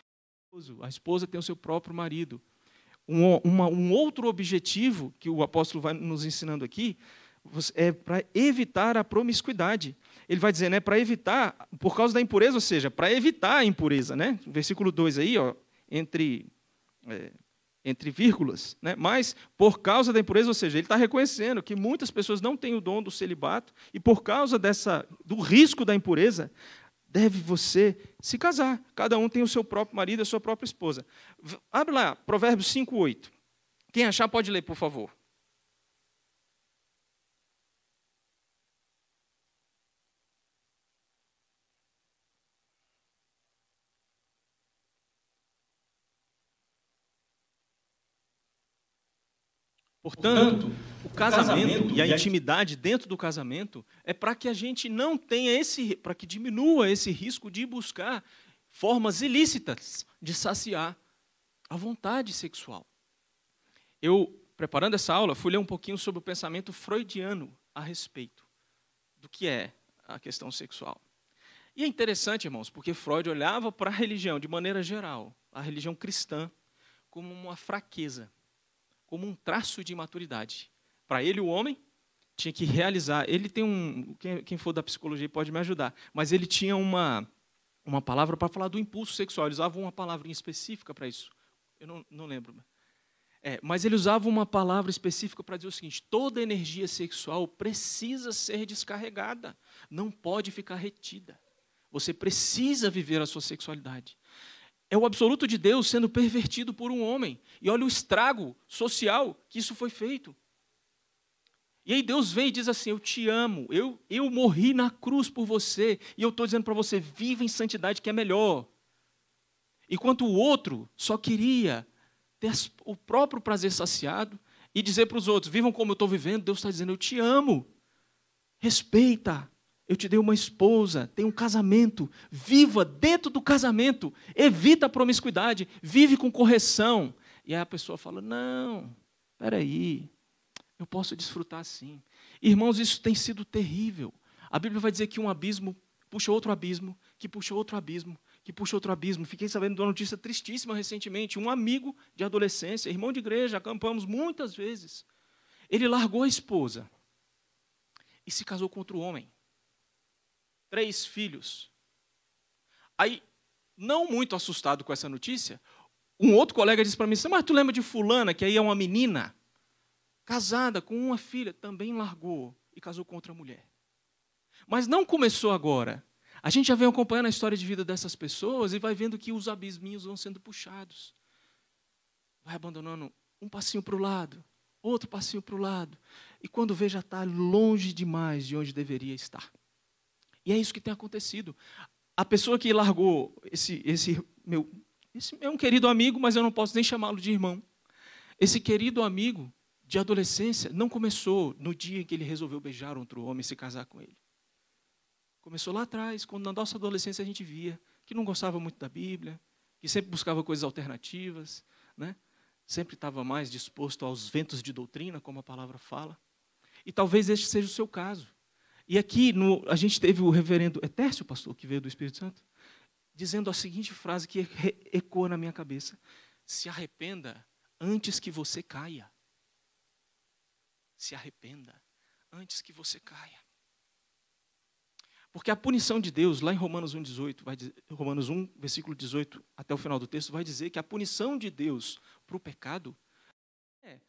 esposo, a esposa tem o seu próprio marido. Um, uma, um outro objetivo que o apóstolo vai nos ensinando aqui é para evitar a promiscuidade. Ele vai dizer, né, para evitar, por causa da impureza, ou seja, para evitar a impureza. Né? Versículo 2 aí, ó, entre, é, entre vírgulas. Né? Mas por causa da impureza, ou seja, ele está reconhecendo que muitas pessoas não têm o dom do celibato e por causa dessa, do risco da impureza, deve você se casar. Cada um tem o seu próprio marido, a sua própria esposa. Abre lá, Provérbios 5, 8. Quem achar pode ler, por favor. Portanto, o casamento e a intimidade dentro do casamento é para que a gente não tenha esse, para que diminua esse risco de buscar formas ilícitas de saciar a vontade sexual. Eu, preparando essa aula, fui ler um pouquinho sobre o pensamento freudiano a respeito do que é a questão sexual. E é interessante, irmãos, porque Freud olhava para a religião de maneira geral, a religião cristã, como uma fraqueza como um traço de maturidade. Para ele, o homem tinha que realizar. Ele tem um. Quem, quem for da psicologia pode me ajudar, mas ele tinha uma, uma palavra para falar do impulso sexual. Ele usava uma palavra específica para isso. Eu não, não lembro. É, mas ele usava uma palavra específica para dizer o seguinte: toda energia sexual precisa ser descarregada, não pode ficar retida. Você precisa viver a sua sexualidade é o absoluto de Deus sendo pervertido por um homem. E olha o estrago social que isso foi feito. E aí Deus vem e diz assim: Eu te amo, eu, eu morri na cruz por você, e eu estou dizendo para você: viva em santidade que é melhor. Enquanto o outro só queria ter o próprio prazer saciado e dizer para os outros: vivam como eu estou vivendo, Deus está dizendo: Eu te amo, respeita, eu te dei uma esposa, tem um casamento, viva dentro do casamento, evita a promiscuidade, vive com correção. E aí a pessoa fala: Não, aí, eu posso desfrutar assim. Irmãos, isso tem sido terrível. A Bíblia vai dizer que um abismo puxa outro abismo, que puxa outro abismo, que puxa outro abismo. Fiquei sabendo de uma notícia tristíssima recentemente. Um amigo de adolescência, irmão de igreja, acampamos muitas vezes. Ele largou a esposa e se casou com outro homem três filhos. Aí, não muito assustado com essa notícia, um outro colega disse para mim: assim, Mas tu lembra de Fulana, que aí é uma menina, casada com uma filha, também largou e casou com outra mulher. Mas não começou agora. A gente já vem acompanhando a história de vida dessas pessoas e vai vendo que os abisminhos vão sendo puxados. Vai abandonando um passinho para o lado, outro passinho para o lado. E quando vê, já está longe demais de onde deveria estar. E é isso que tem acontecido. A pessoa que largou esse, esse meu. Esse é um querido amigo, mas eu não posso nem chamá-lo de irmão. Esse querido amigo de adolescência não começou no dia em que ele resolveu beijar outro homem e se casar com ele. Começou lá atrás, quando na nossa adolescência a gente via que não gostava muito da Bíblia, que sempre buscava coisas alternativas, né? sempre estava mais disposto aos ventos de doutrina, como a palavra fala. E talvez este seja o seu caso. E aqui no, a gente teve o reverendo Etércio, pastor, que veio do Espírito Santo, dizendo a seguinte frase que ecoa na minha cabeça: Se arrependa antes que você caia. Se arrependa antes que você caia. Porque a punição de Deus, lá em Romanos 1, 18, vai dizer, Romanos 1, versículo 18, até o final do texto, vai dizer que a punição de Deus para o pecado é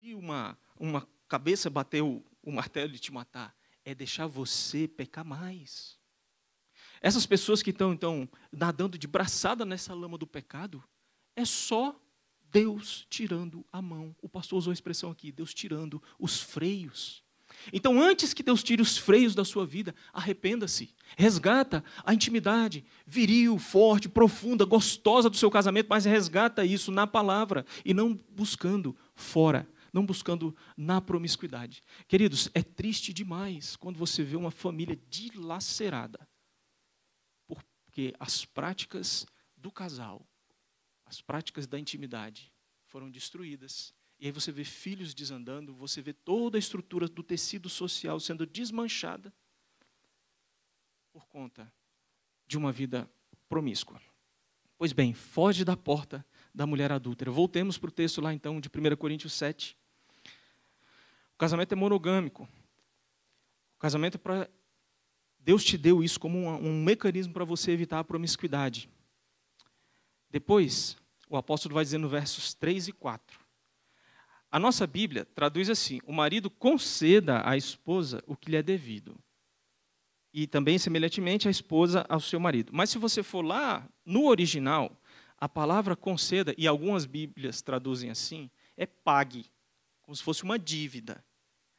e uma, uma cabeça bater o, o martelo e te matar é deixar você pecar mais. Essas pessoas que estão, então, nadando de braçada nessa lama do pecado, é só Deus tirando a mão. O pastor usou a expressão aqui: Deus tirando os freios. Então, antes que Deus tire os freios da sua vida, arrependa-se. Resgata a intimidade viril, forte, profunda, gostosa do seu casamento, mas resgata isso na palavra e não buscando fora não buscando na promiscuidade. Queridos, é triste demais quando você vê uma família dilacerada, porque as práticas do casal, as práticas da intimidade foram destruídas. E aí você vê filhos desandando, você vê toda a estrutura do tecido social sendo desmanchada por conta de uma vida promíscua. Pois bem, foge da porta da mulher adúltera. Voltemos para o texto lá então de 1 Coríntios 7. O casamento é monogâmico. O casamento é para. Deus te deu isso como um, um mecanismo para você evitar a promiscuidade. Depois, o apóstolo vai dizer no versos 3 e 4. A nossa Bíblia traduz assim: o marido conceda à esposa o que lhe é devido. E também, semelhantemente, a esposa ao seu marido. Mas se você for lá no original, a palavra conceda, e algumas Bíblias traduzem assim, é pague, como se fosse uma dívida.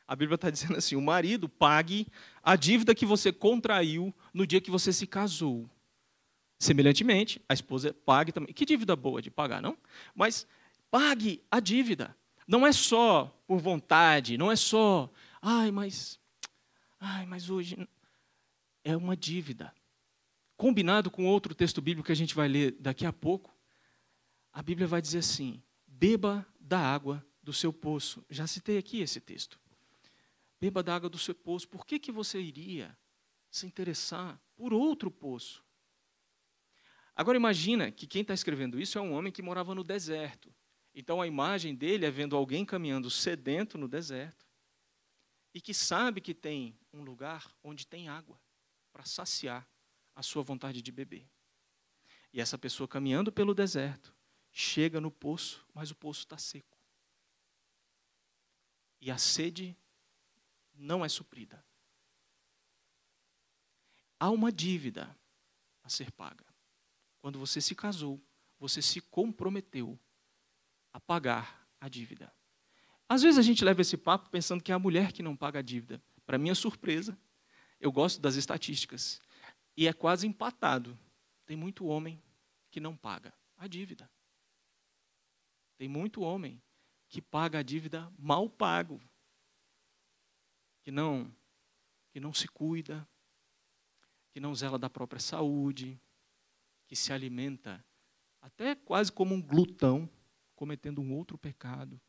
A Bíblia está dizendo assim: o marido pague a dívida que você contraiu no dia que você se casou. Semelhantemente, a esposa pague também. Que dívida boa de pagar, não? Mas pague a dívida. Não é só por vontade, não é só, ai, mas ai, mas hoje é uma dívida. Combinado com outro texto bíblico que a gente vai ler daqui a pouco, a Bíblia vai dizer assim: beba da água do seu poço. Já citei aqui esse texto. Beba da água do seu poço. Por que, que você iria se interessar por outro poço? Agora imagina que quem está escrevendo isso é um homem que morava no deserto. Então a imagem dele é vendo alguém caminhando sedento no deserto e que sabe que tem um lugar onde tem água para saciar a sua vontade de beber. E essa pessoa caminhando pelo deserto, chega no poço, mas o poço está seco. E a sede não é suprida. Há uma dívida a ser paga. Quando você se casou, você se comprometeu a pagar a dívida. Às vezes a gente leva esse papo pensando que é a mulher que não paga a dívida. Para minha surpresa, eu gosto das estatísticas. E é quase empatado. Tem muito homem que não paga a dívida. Tem muito homem que paga a dívida mal pago, que não que não se cuida, que não zela da própria saúde, que se alimenta até quase como um glutão, cometendo um outro pecado.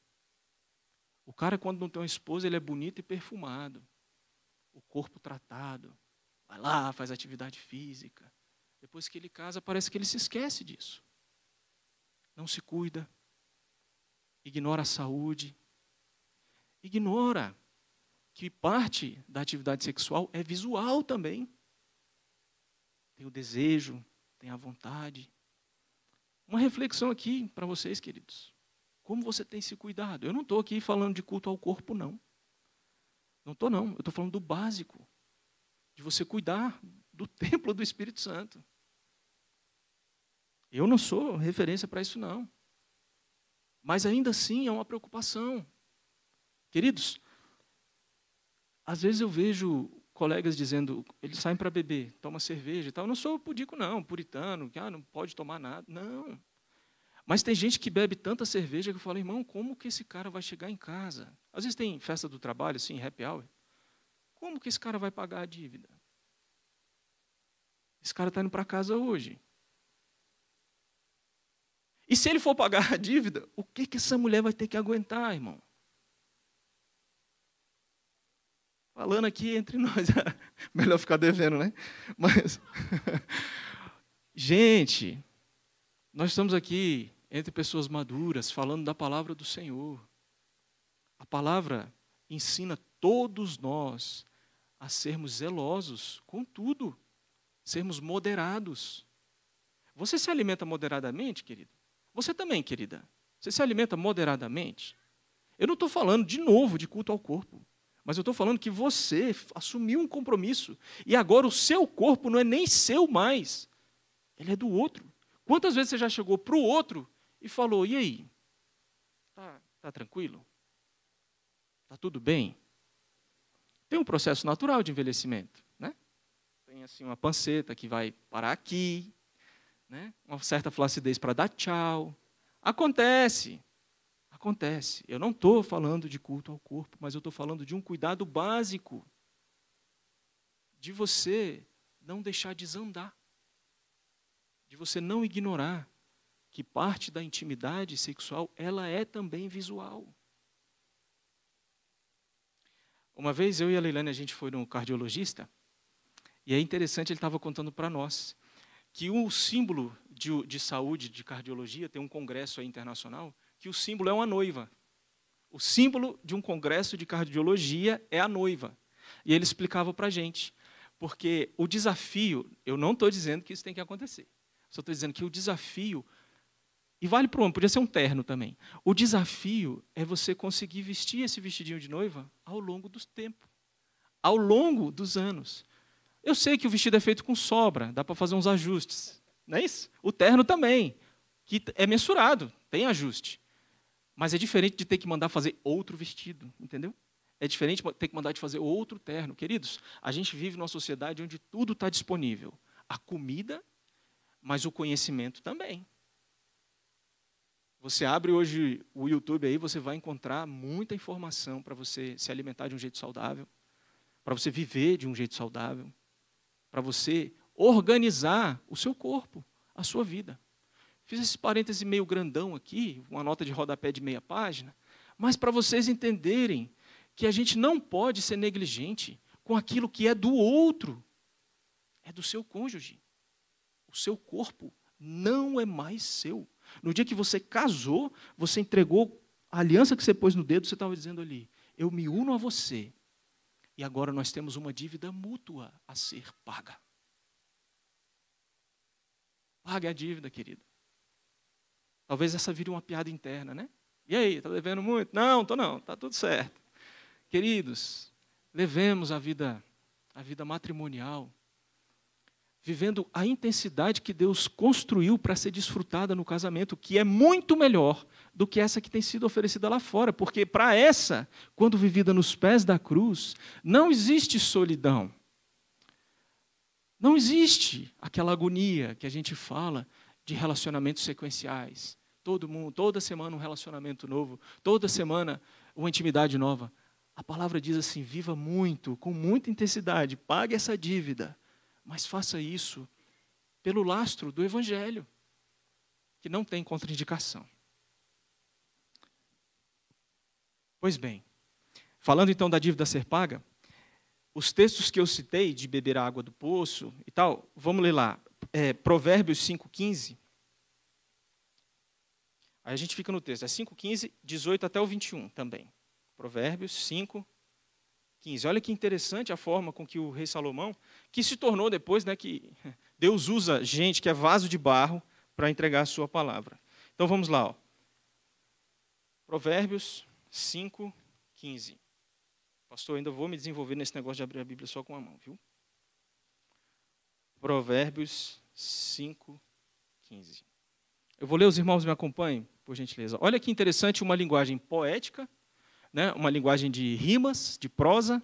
O cara, quando não tem uma esposa, ele é bonito e perfumado, o corpo tratado, vai lá, faz atividade física. Depois que ele casa, parece que ele se esquece disso. Não se cuida, ignora a saúde, ignora que parte da atividade sexual é visual também. Tem o desejo, tem a vontade. Uma reflexão aqui para vocês, queridos. Como você tem se cuidado? Eu não estou aqui falando de culto ao corpo, não. Não estou, não. Eu estou falando do básico. De você cuidar do templo do Espírito Santo. Eu não sou referência para isso, não. Mas ainda assim é uma preocupação. Queridos, às vezes eu vejo colegas dizendo, eles saem para beber, toma cerveja e tal. Eu não sou pudico, não, puritano, que ah, não pode tomar nada. Não. Mas tem gente que bebe tanta cerveja que eu falo, irmão, como que esse cara vai chegar em casa? Às vezes tem festa do trabalho, assim, happy hour. Como que esse cara vai pagar a dívida? Esse cara está indo para casa hoje. E se ele for pagar a dívida, o que, que essa mulher vai ter que aguentar, irmão? Falando aqui entre nós, melhor ficar devendo, né? Mas, gente, nós estamos aqui entre pessoas maduras, falando da palavra do Senhor. A palavra ensina todos nós a sermos zelosos com tudo, sermos moderados. Você se alimenta moderadamente, querido? Você também, querida. Você se alimenta moderadamente? Eu não estou falando de novo de culto ao corpo, mas eu estou falando que você assumiu um compromisso e agora o seu corpo não é nem seu mais, ele é do outro. Quantas vezes você já chegou para o outro e falou: e aí? Está tá tranquilo? Tá tudo bem? Tem um processo natural de envelhecimento, né? Tem assim uma panceta que vai parar aqui, né? uma certa flacidez para dar tchau. Acontece, acontece. Eu não estou falando de culto ao corpo, mas eu estou falando de um cuidado básico de você não deixar desandar, de você não ignorar que parte da intimidade sexual ela é também visual. Uma vez eu e a Leilane a gente foi no cardiologista e é interessante ele estava contando para nós que o um símbolo de, de saúde, de cardiologia, tem um congresso internacional, que o símbolo é uma noiva. O símbolo de um congresso de cardiologia é a noiva. E ele explicava para a gente. Porque o desafio, eu não estou dizendo que isso tem que acontecer. Só estou dizendo que o desafio, e vale para o homem, podia ser um terno também. O desafio é você conseguir vestir esse vestidinho de noiva ao longo do tempo, ao longo dos anos. Eu sei que o vestido é feito com sobra, dá para fazer uns ajustes. Não é isso? O terno também, que é mensurado, tem ajuste. Mas é diferente de ter que mandar fazer outro vestido, entendeu? É diferente ter que mandar de fazer outro terno. Queridos, a gente vive numa sociedade onde tudo está disponível. A comida, mas o conhecimento também. Você abre hoje o YouTube aí, você vai encontrar muita informação para você se alimentar de um jeito saudável, para você viver de um jeito saudável, para você organizar o seu corpo, a sua vida. Fiz esse parêntese meio grandão aqui, uma nota de rodapé de meia página, mas para vocês entenderem que a gente não pode ser negligente com aquilo que é do outro, é do seu cônjuge. O seu corpo não é mais seu. No dia que você casou, você entregou a aliança que você pôs no dedo, você estava dizendo ali: Eu me uno a você e agora nós temos uma dívida mútua a ser paga. Pague a dívida, querido. Talvez essa vire uma piada interna, né? E aí, está devendo muito? Não, tô não, tá tudo certo. Queridos, levemos a vida a vida matrimonial vivendo a intensidade que Deus construiu para ser desfrutada no casamento, que é muito melhor do que essa que tem sido oferecida lá fora, porque para essa, quando vivida nos pés da cruz, não existe solidão. Não existe aquela agonia que a gente fala de relacionamentos sequenciais. Todo mundo, toda semana um relacionamento novo, toda semana uma intimidade nova. A palavra diz assim: viva muito, com muita intensidade, pague essa dívida mas faça isso pelo lastro do Evangelho, que não tem contraindicação. Pois bem, falando então da dívida a ser paga, os textos que eu citei de beber a água do poço e tal, vamos ler lá. É, Provérbios 5,15. Aí a gente fica no texto, é 5,15, 18 até o 21 também. Provérbios 5, 15. Olha que interessante a forma com que o rei Salomão, que se tornou depois, né, que Deus usa gente que é vaso de barro para entregar a sua palavra. Então vamos lá. Ó. Provérbios 5, 15. Pastor, ainda vou me desenvolver nesse negócio de abrir a Bíblia só com a mão, viu? Provérbios 5, 15. Eu vou ler, os irmãos me acompanhem, por gentileza. Olha que interessante uma linguagem poética né, uma linguagem de rimas, de prosa.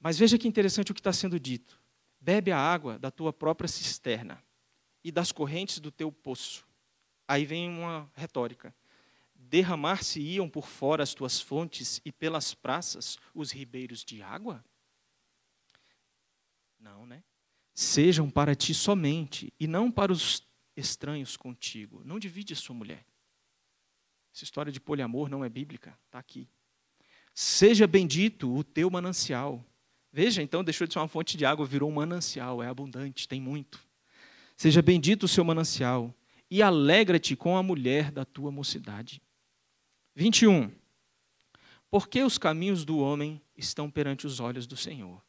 Mas veja que interessante o que está sendo dito. Bebe a água da tua própria cisterna e das correntes do teu poço. Aí vem uma retórica. Derramar-se-iam por fora as tuas fontes e pelas praças os ribeiros de água? Não, né? Sejam para ti somente e não para os estranhos contigo. Não divide a sua mulher. Essa história de poliamor não é bíblica, está aqui. Seja bendito o teu manancial. Veja, então, deixou de ser uma fonte de água, virou um manancial, é abundante, tem muito. Seja bendito o seu manancial, e alegra-te com a mulher da tua mocidade. 21. Porque os caminhos do homem estão perante os olhos do Senhor,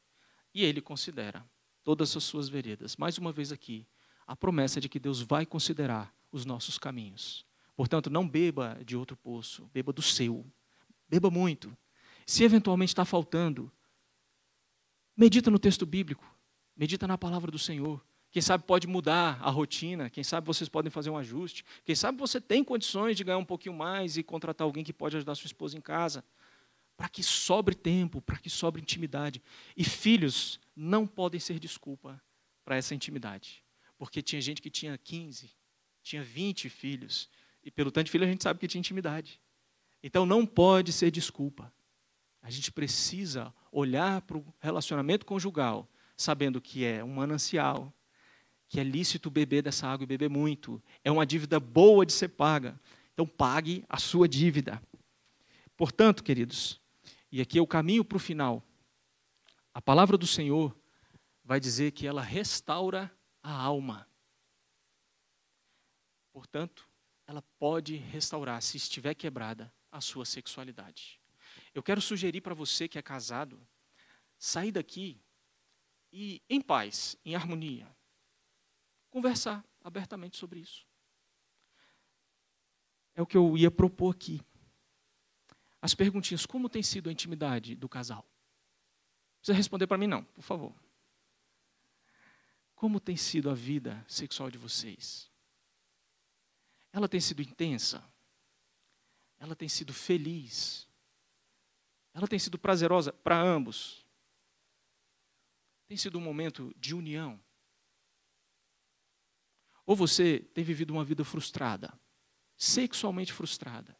e ele considera todas as suas veredas. Mais uma vez aqui, a promessa de que Deus vai considerar os nossos caminhos. Portanto, não beba de outro poço, beba do seu. Beba muito. Se eventualmente está faltando, medita no texto bíblico, medita na palavra do Senhor. Quem sabe pode mudar a rotina, quem sabe vocês podem fazer um ajuste, quem sabe você tem condições de ganhar um pouquinho mais e contratar alguém que pode ajudar sua esposa em casa, para que sobre tempo, para que sobre intimidade. E filhos não podem ser desculpa para essa intimidade, porque tinha gente que tinha 15, tinha 20 filhos e pelo tanto de filho a gente sabe que tinha intimidade. Então não pode ser desculpa. A gente precisa olhar para o relacionamento conjugal, sabendo que é um manancial, que é lícito beber dessa água e beber muito. É uma dívida boa de ser paga. Então pague a sua dívida. Portanto, queridos, e aqui é o caminho para o final. A palavra do Senhor vai dizer que ela restaura a alma. Portanto, ela pode restaurar, se estiver quebrada, a sua sexualidade. Eu quero sugerir para você que é casado, sair daqui e em paz, em harmonia, conversar abertamente sobre isso. É o que eu ia propor aqui. As perguntinhas, como tem sido a intimidade do casal? Você precisa responder para mim não, por favor. Como tem sido a vida sexual de vocês? Ela tem sido intensa. Ela tem sido feliz. Ela tem sido prazerosa para ambos. Tem sido um momento de união. Ou você tem vivido uma vida frustrada, sexualmente frustrada,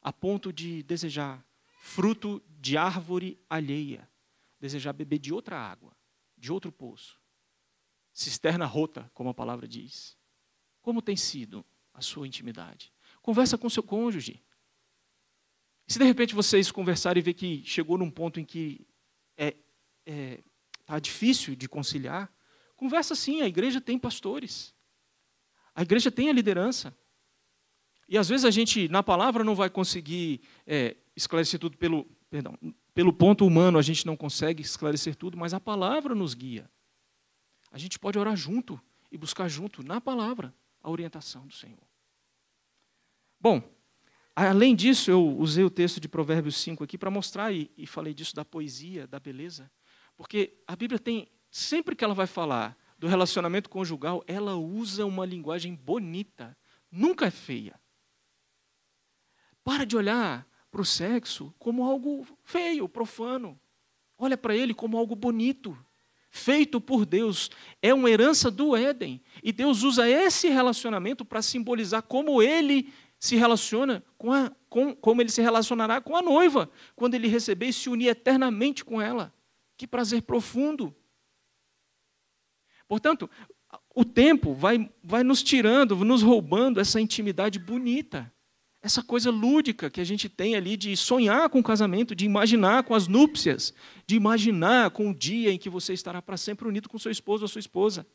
a ponto de desejar fruto de árvore alheia, desejar beber de outra água, de outro poço. Cisterna rota, como a palavra diz. Como tem sido a sua intimidade. Conversa com seu cônjuge. Se de repente vocês conversarem e ver que chegou num ponto em que é, é tá difícil de conciliar, conversa sim, a igreja tem pastores. A igreja tem a liderança. E às vezes a gente, na palavra, não vai conseguir é, esclarecer tudo pelo, perdão, pelo ponto humano, a gente não consegue esclarecer tudo, mas a palavra nos guia. A gente pode orar junto e buscar junto, na palavra, a orientação do Senhor. Bom, além disso, eu usei o texto de Provérbios 5 aqui para mostrar, e, e falei disso da poesia, da beleza, porque a Bíblia tem, sempre que ela vai falar do relacionamento conjugal, ela usa uma linguagem bonita, nunca é feia. Para de olhar para o sexo como algo feio, profano. Olha para ele como algo bonito, feito por Deus. É uma herança do Éden. E Deus usa esse relacionamento para simbolizar como ele se relaciona com, a, com como ele se relacionará com a noiva, quando ele receber e se unir eternamente com ela. Que prazer profundo! Portanto, o tempo vai, vai nos tirando, nos roubando essa intimidade bonita, essa coisa lúdica que a gente tem ali de sonhar com o casamento, de imaginar com as núpcias, de imaginar com o dia em que você estará para sempre unido com seu esposo ou sua esposa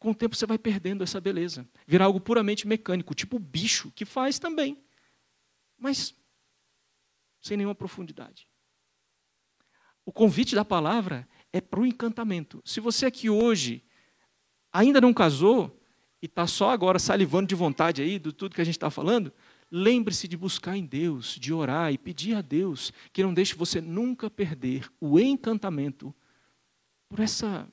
com o tempo você vai perdendo essa beleza. Virar algo puramente mecânico, tipo bicho, que faz também, mas sem nenhuma profundidade. O convite da palavra é para o encantamento. Se você aqui hoje ainda não casou e está só agora salivando de vontade aí do tudo que a gente está falando, lembre-se de buscar em Deus, de orar e pedir a Deus que não deixe você nunca perder o encantamento por essa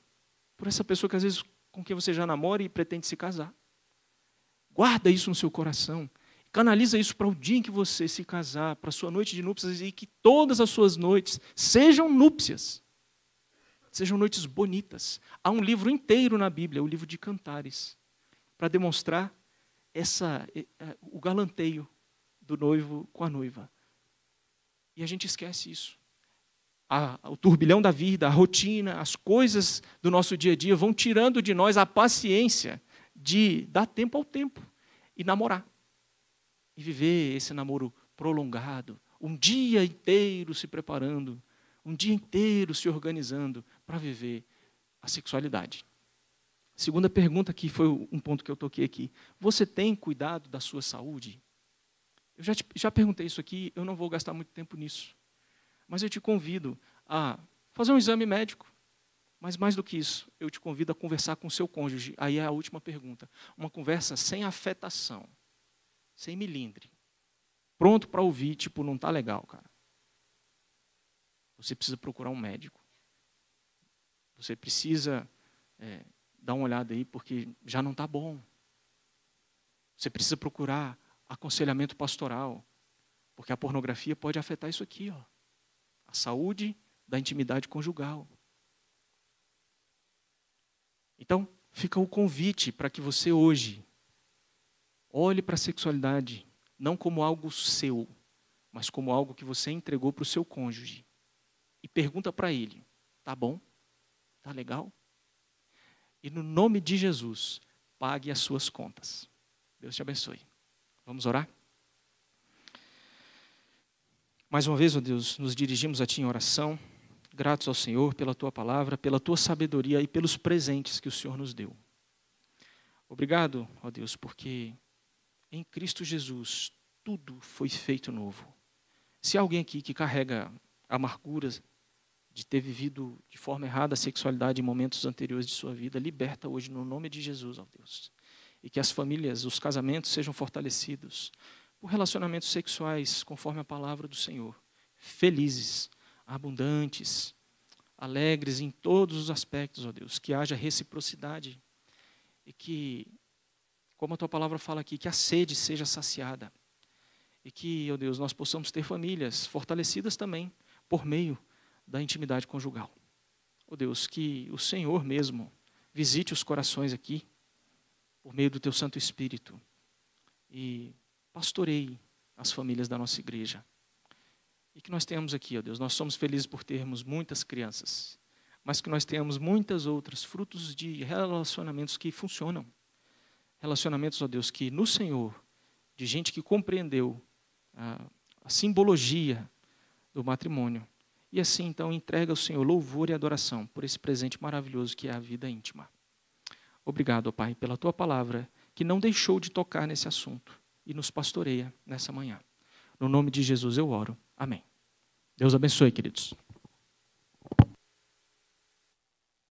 por essa pessoa que às vezes com quem você já namora e pretende se casar. Guarda isso no seu coração. Canaliza isso para o dia em que você se casar, para a sua noite de núpcias e que todas as suas noites sejam núpcias. Sejam noites bonitas. Há um livro inteiro na Bíblia, o livro de Cantares, para demonstrar essa, eh, eh, o galanteio do noivo com a noiva. E a gente esquece isso a, o turbilhão da vida, a rotina, as coisas do nosso dia a dia vão tirando de nós a paciência de dar tempo ao tempo e namorar. E viver esse namoro prolongado, um dia inteiro se preparando, um dia inteiro se organizando para viver a sexualidade. Segunda pergunta, que foi um ponto que eu toquei aqui. Você tem cuidado da sua saúde? Eu já, te, já perguntei isso aqui, eu não vou gastar muito tempo nisso. Mas eu te convido a fazer um exame médico. Mas mais do que isso, eu te convido a conversar com o seu cônjuge. Aí é a última pergunta. Uma conversa sem afetação, sem milindre. Pronto para ouvir, tipo, não está legal, cara. Você precisa procurar um médico. Você precisa é, dar uma olhada aí, porque já não está bom. Você precisa procurar aconselhamento pastoral, porque a pornografia pode afetar isso aqui, ó a saúde da intimidade conjugal. Então, fica o convite para que você hoje olhe para a sexualidade não como algo seu, mas como algo que você entregou para o seu cônjuge. E pergunta para ele: tá bom? Tá legal? E no nome de Jesus, pague as suas contas. Deus te abençoe. Vamos orar? Mais uma vez, ó Deus, nos dirigimos a Ti em oração, gratos ao Senhor pela Tua palavra, pela Tua sabedoria e pelos presentes que o Senhor nos deu. Obrigado, ó Deus, porque em Cristo Jesus tudo foi feito novo. Se há alguém aqui que carrega amarguras de ter vivido de forma errada a sexualidade em momentos anteriores de sua vida, liberta hoje no nome de Jesus, ó Deus. E que as famílias, os casamentos sejam fortalecidos, por relacionamentos sexuais, conforme a palavra do Senhor. Felizes, abundantes, alegres em todos os aspectos, ó Deus. Que haja reciprocidade e que, como a tua palavra fala aqui, que a sede seja saciada. E que, ó Deus, nós possamos ter famílias fortalecidas também por meio da intimidade conjugal. Ó Deus, que o Senhor mesmo visite os corações aqui por meio do teu Santo Espírito e pastoreie as famílias da nossa igreja. E que nós temos aqui, ó Deus, nós somos felizes por termos muitas crianças, mas que nós tenhamos muitas outras frutos de relacionamentos que funcionam. Relacionamentos, ó Deus, que no Senhor, de gente que compreendeu a, a simbologia do matrimônio. E assim, então, entrega ao Senhor louvor e adoração por esse presente maravilhoso que é a vida íntima. Obrigado, ó Pai, pela tua palavra, que não deixou de tocar nesse assunto e nos pastoreia nessa manhã. No nome de Jesus eu oro. Amém. Deus abençoe, queridos.